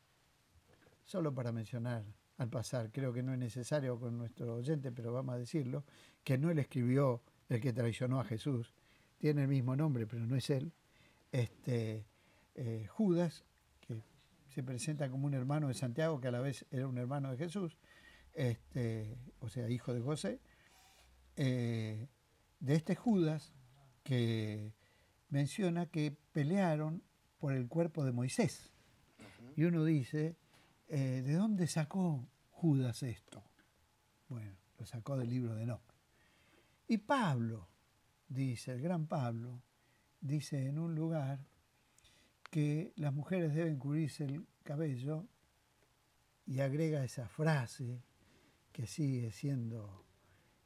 solo para mencionar al pasar, creo que no es necesario con nuestro oyente, pero vamos a decirlo, que no él escribió el que traicionó a Jesús, tiene el mismo nombre, pero no es él, este, eh, Judas, que se presenta como un hermano de Santiago, que a la vez era un hermano de Jesús, este, o sea, hijo de José, eh, de este Judas que menciona que pelearon por el cuerpo de Moisés. Y uno dice, eh, ¿de dónde sacó Judas esto? Bueno, lo sacó del libro de Enoch. Y Pablo, dice, el gran Pablo, dice en un lugar que las mujeres deben cubrirse el cabello y agrega esa frase que sigue siendo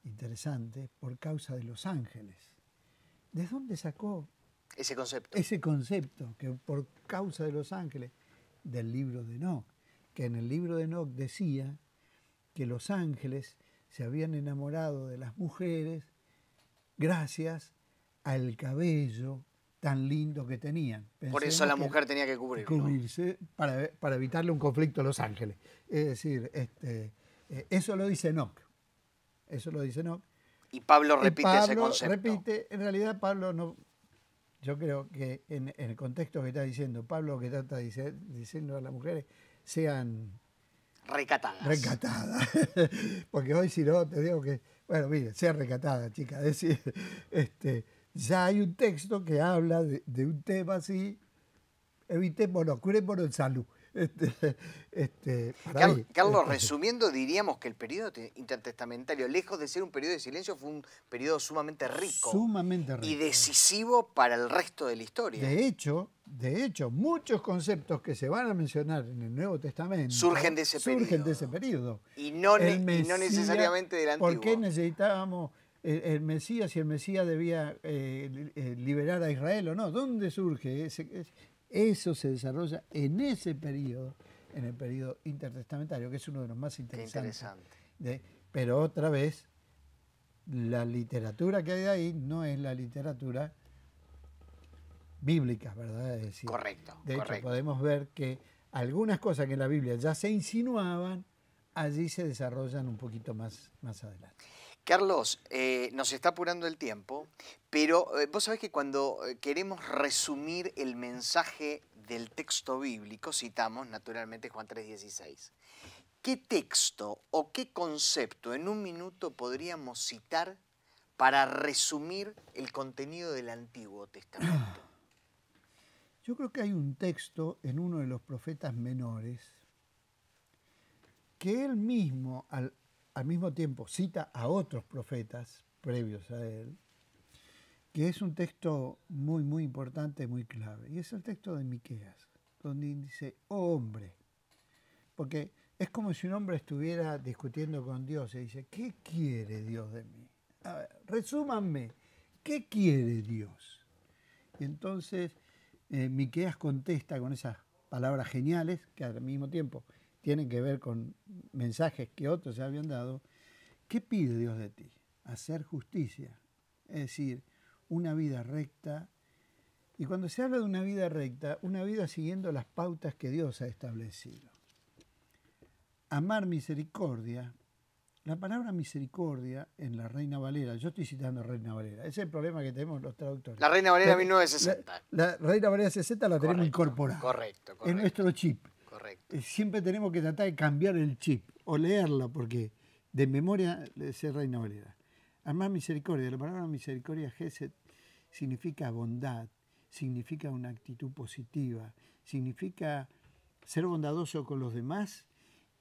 interesante por causa de los ángeles. ¿De dónde sacó ese concepto? Ese concepto que por causa de los ángeles del libro de Enoch, que en el libro de Enoch decía que los ángeles se habían enamorado de las mujeres gracias al cabello tan lindo que tenían. por eso la mujer tenía que cubrirse. para, para evitarle un conflicto a los ángeles. Es decir, este, eh, eso lo dice no, Eso lo dice no. Y Pablo repite ese concepto. Repite, en realidad Pablo no. Yo creo que en, el contexto que está diciendo Pablo, que trata diciendo a las mujeres, sean recatadas. Recatadas. Porque hoy si no, te digo que, bueno, mire, sea recatada, chica. Es decir, este, ya hay un texto que habla de, un tema así, evitémonos, curémonos el salud. Este, este, Carlos, este, resumiendo, diríamos que el periodo intertestamentario, lejos de ser un periodo de silencio, fue un periodo sumamente rico. Y decisivo para el resto de la historia. De hecho, de hecho, muchos conceptos que se van a mencionar en el Nuevo Testamento surgen de ese surgen periodo. De ese Y, no necesariamente del Antiguo. ¿Por qué necesitábamos el, Mesías si el Mesías debía eh, eh, liberar a Israel o no? ¿Dónde surge ese eso se desarrolla en ese periodo, en el periodo intertestamentario, que es uno de los más interesantes. pero otra vez, la literatura que hay de ahí no es la literatura bíblica, ¿verdad? Es decir, correcto. podemos ver que algunas cosas que en la Biblia ya se insinuaban, allí se desarrollan un poquito más, más adelante. Carlos, eh, nos está apurando el tiempo, pero eh, vos sabés que cuando eh, queremos resumir el mensaje del texto bíblico, citamos naturalmente Juan 3:16. ¿Qué texto o qué concepto en un minuto podríamos citar para resumir el contenido del Antiguo Testamento? Yo creo que hay un texto en uno de los profetas menores que él mismo al al mismo tiempo cita a otros profetas previos a él, que es un texto muy, muy importante, muy clave. Y es el texto de Miqueas, donde dice, oh hombre, porque es como si un hombre estuviera discutiendo con Dios y dice, ¿qué quiere Dios de mí? A ver, resúmanme, ¿qué quiere Dios? Y entonces eh, Miqueas contesta con esas palabras geniales que al mismo tiempo tienen que ver con mensajes que otros se habían dado, ¿qué pide Dios de ti? Hacer justicia, es decir, una vida recta. Y cuando se habla de una vida recta, una vida siguiendo las pautas que Dios ha establecido. Amar misericordia. La palabra misericordia en la Reina Valera, yo estoy citando Reina Valera, ese es el problema que tenemos los traductores. La Reina Valera 1960. La, Reina Valera 60 la tenemos incorporada. Correcto, correcto. En nuestro chip. Siempre tenemos que tratar de cambiar el chip o leerlo porque de memoria se Reina Valera. Además, misericordia, la palabra misericordia, Geset, significa bondad, significa una actitud positiva, significa ser bondadoso con los demás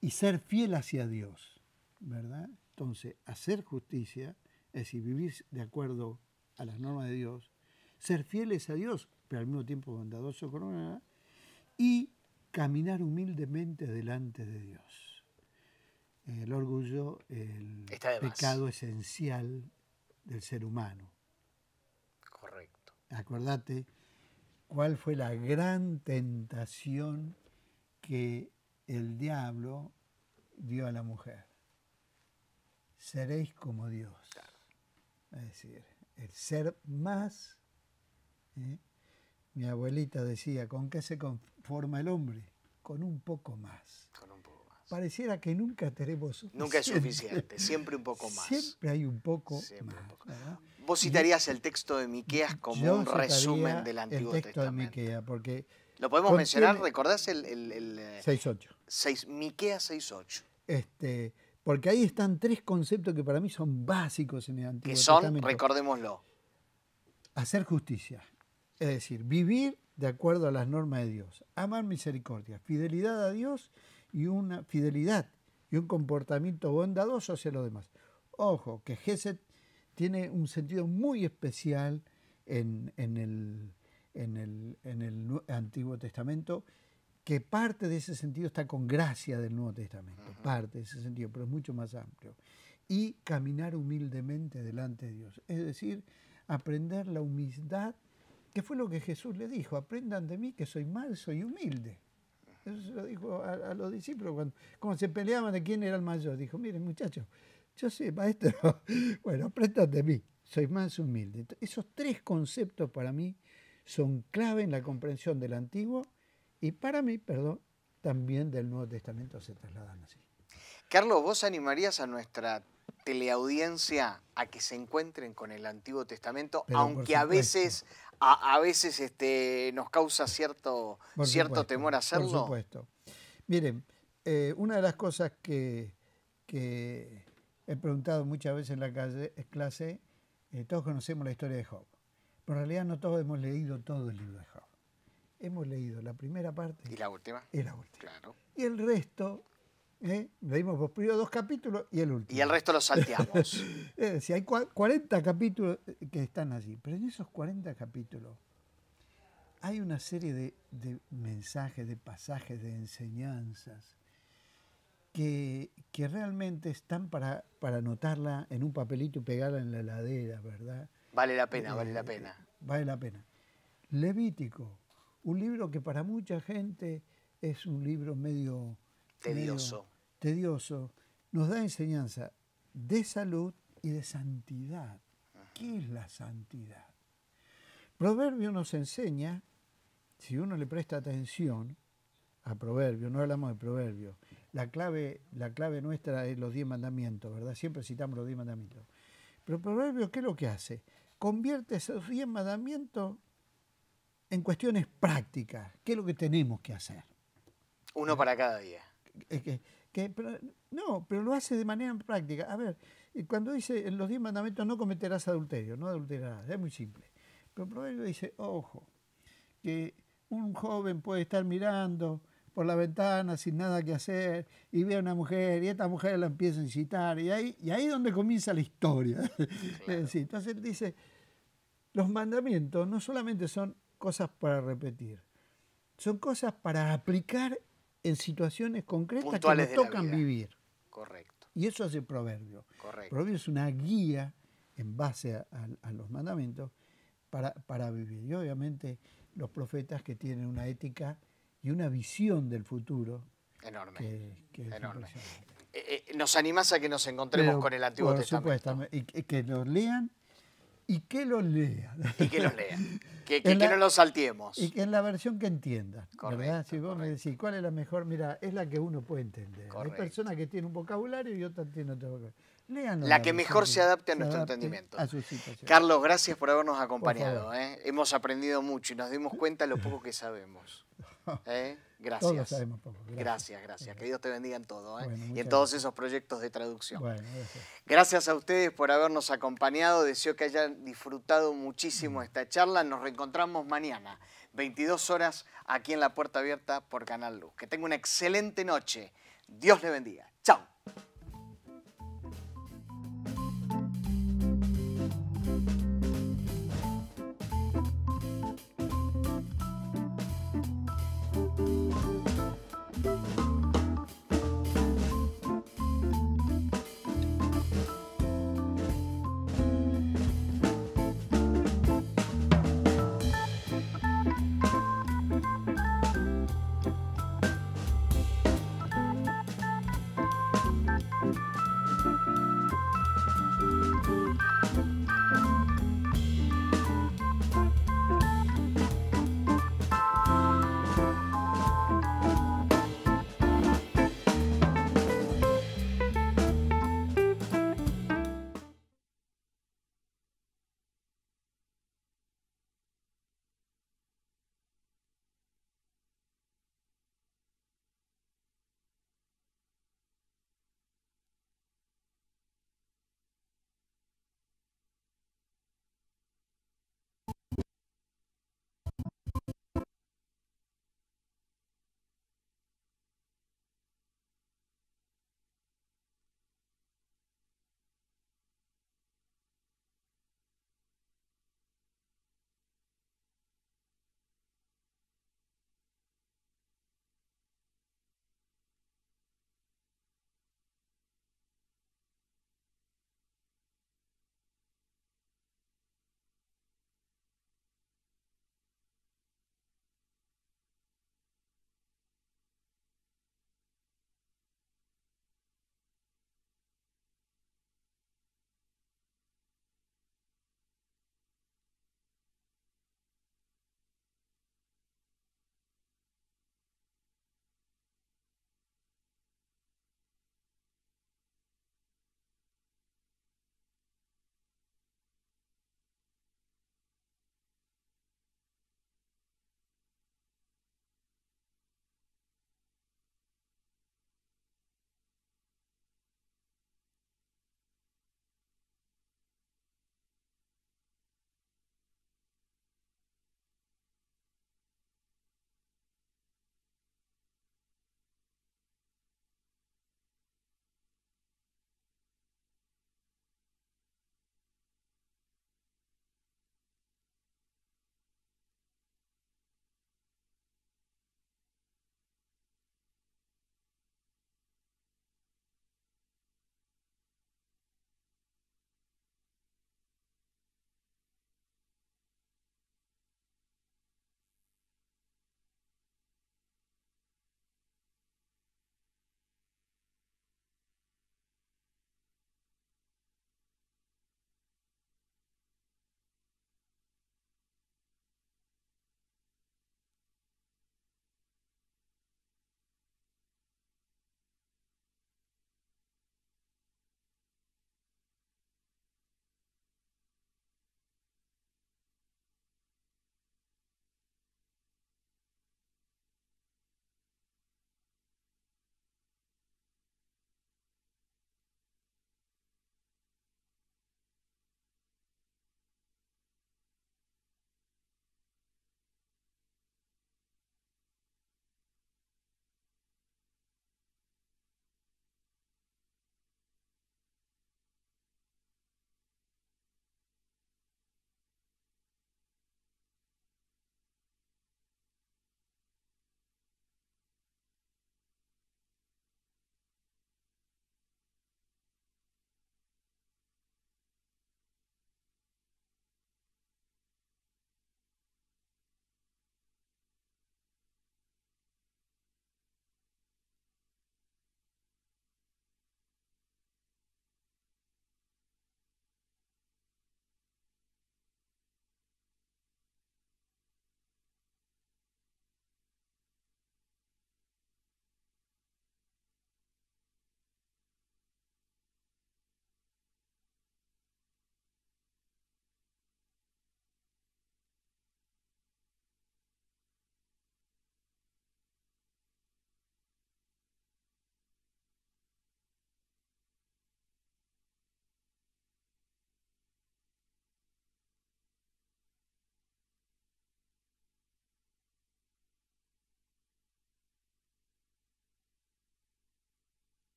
y ser fiel hacia Dios, ¿verdad? Entonces, hacer justicia, es decir, vivir de acuerdo a las normas de Dios, ser fieles a Dios, pero al mismo tiempo bondadoso con una, y caminar humildemente delante de Dios. El orgullo, el pecado esencial del ser humano. Correcto. Acordate cuál fue la gran tentación que el diablo dio a la mujer. Seréis como Dios. Es decir, el ser más. ¿eh? Mi abuelita decía, ¿con qué se, forma el hombre, con un poco más. Con un poco más. Pareciera que nunca tenemos Nunca es suficiente, siempre un poco más. Siempre hay un poco más. Vos citarías el texto de Miqueas como un resumen del Antiguo el texto Testamento. de porque... Lo podemos mencionar, ¿recordás el... el, el 6.8. Eh, 6, Miqueas 6.8. Este, porque ahí están tres conceptos que para mí son básicos en el Antiguo Testamento. Que son, recordémoslo. Hacer justicia. Es decir, vivir de acuerdo a las normas de Dios. Amar misericordia, fidelidad a Dios y una fidelidad y un comportamiento bondadoso hacia los demás. Ojo, que Geset tiene un sentido muy especial en, el, en, el, Antiguo Testamento, que parte de ese sentido está con gracia del Nuevo Testamento, parte de ese sentido, pero es mucho más amplio. Y caminar humildemente delante de Dios, es decir, aprender la humildad que fue lo que Jesús le dijo, aprendan de mí que soy mal, soy humilde. Eso se lo dijo a, los discípulos cuando, se peleaban de quién era el mayor. Dijo, miren muchachos, yo soy maestro, bueno, aprendan de mí, soy mal, y humilde. esos tres conceptos para mí son clave en la comprensión del Antiguo y para mí, perdón, también del Nuevo Testamento se trasladan así. Carlos, ¿vos animarías a nuestra teleaudiencia a que se encuentren con el Antiguo Testamento, aunque a veces a, veces este, nos causa cierto, cierto temor hacerlo? Por supuesto. Miren, eh, una de las cosas que, he preguntado muchas veces en la calle, clase, eh, todos conocemos la historia de Job, pero en realidad no todos hemos leído todo el libro de Job. Hemos leído la primera parte. ¿Y la última? Y la última. Y el resto ¿eh? leímos los primeros dos capítulos y el último. Y el resto lo salteamos. Si hay 40 capítulos que están allí, pero en esos 40 capítulos hay una serie de, mensajes, de pasajes, de enseñanzas que, realmente están para, para anotarla en un papelito y pegarla en la heladera, ¿verdad? Vale la pena, eh, vale la eh, pena. Vale la pena. Levítico, un libro que para mucha gente es un libro medio... Tedioso tedioso, nos da enseñanza de salud y de santidad. ¿Qué es la santidad? Proverbio nos enseña, si uno le presta atención a Proverbio, no hablamos de Proverbio, la clave, la clave nuestra es los diez mandamientos, ¿verdad? Siempre citamos los diez mandamientos. Pero Proverbio, ¿qué es lo que hace? Convierte esos diez mandamientos en cuestiones prácticas. ¿Qué es lo que tenemos que hacer? Uno para cada día no, pero lo hace de manera práctica. A ver, eh, cuando dice en los diez mandamientos no cometerás adulterio, no adulterarás, es muy simple. Pero Proverbio dice, ojo, que un joven puede estar mirando por la ventana sin nada que hacer y ve a una mujer y esta mujer la empieza a incitar y ahí, ahí es donde comienza la historia. entonces él dice, los mandamientos no solamente son cosas para repetir, son cosas para aplicar en situaciones concretas que nos tocan vivir. Correcto. Y eso hace Proverbio. Correcto. Proverbio es una guía en base a, los mandamientos para, vivir. Y obviamente los profetas que tienen una ética y una visión del futuro. Enorme. Enorme. Eh, eh, nos animas a que nos encontremos con el Antiguo por Testamento. Por supuesto, y que, que lo lean y que lo lean. Y que lo lean. Que, que, no lo salteemos. Y que en la versión que entienda. ¿verdad? Si vos me decís, ¿cuál es la mejor? Mira, es la que uno puede entender. Hay personas que tienen un vocabulario y otras tienen otro vocabulario. Léanlo la, que mejor se adapte a nuestro entendimiento. Carlos, gracias por habernos acompañado. ¿eh? Hemos aprendido mucho y nos dimos cuenta de lo poco que sabemos. ¿Eh? Gracias. Gracias, gracias. Que Dios te bendiga en todo ¿eh? y en todos esos proyectos de traducción. gracias. a ustedes por habernos acompañado. Deseo que hayan disfrutado muchísimo esta charla. Nos reencontramos mañana, 22 horas, aquí en La Puerta Abierta por Canal Luz. Que tenga una excelente noche. Dios le bendiga. Chao.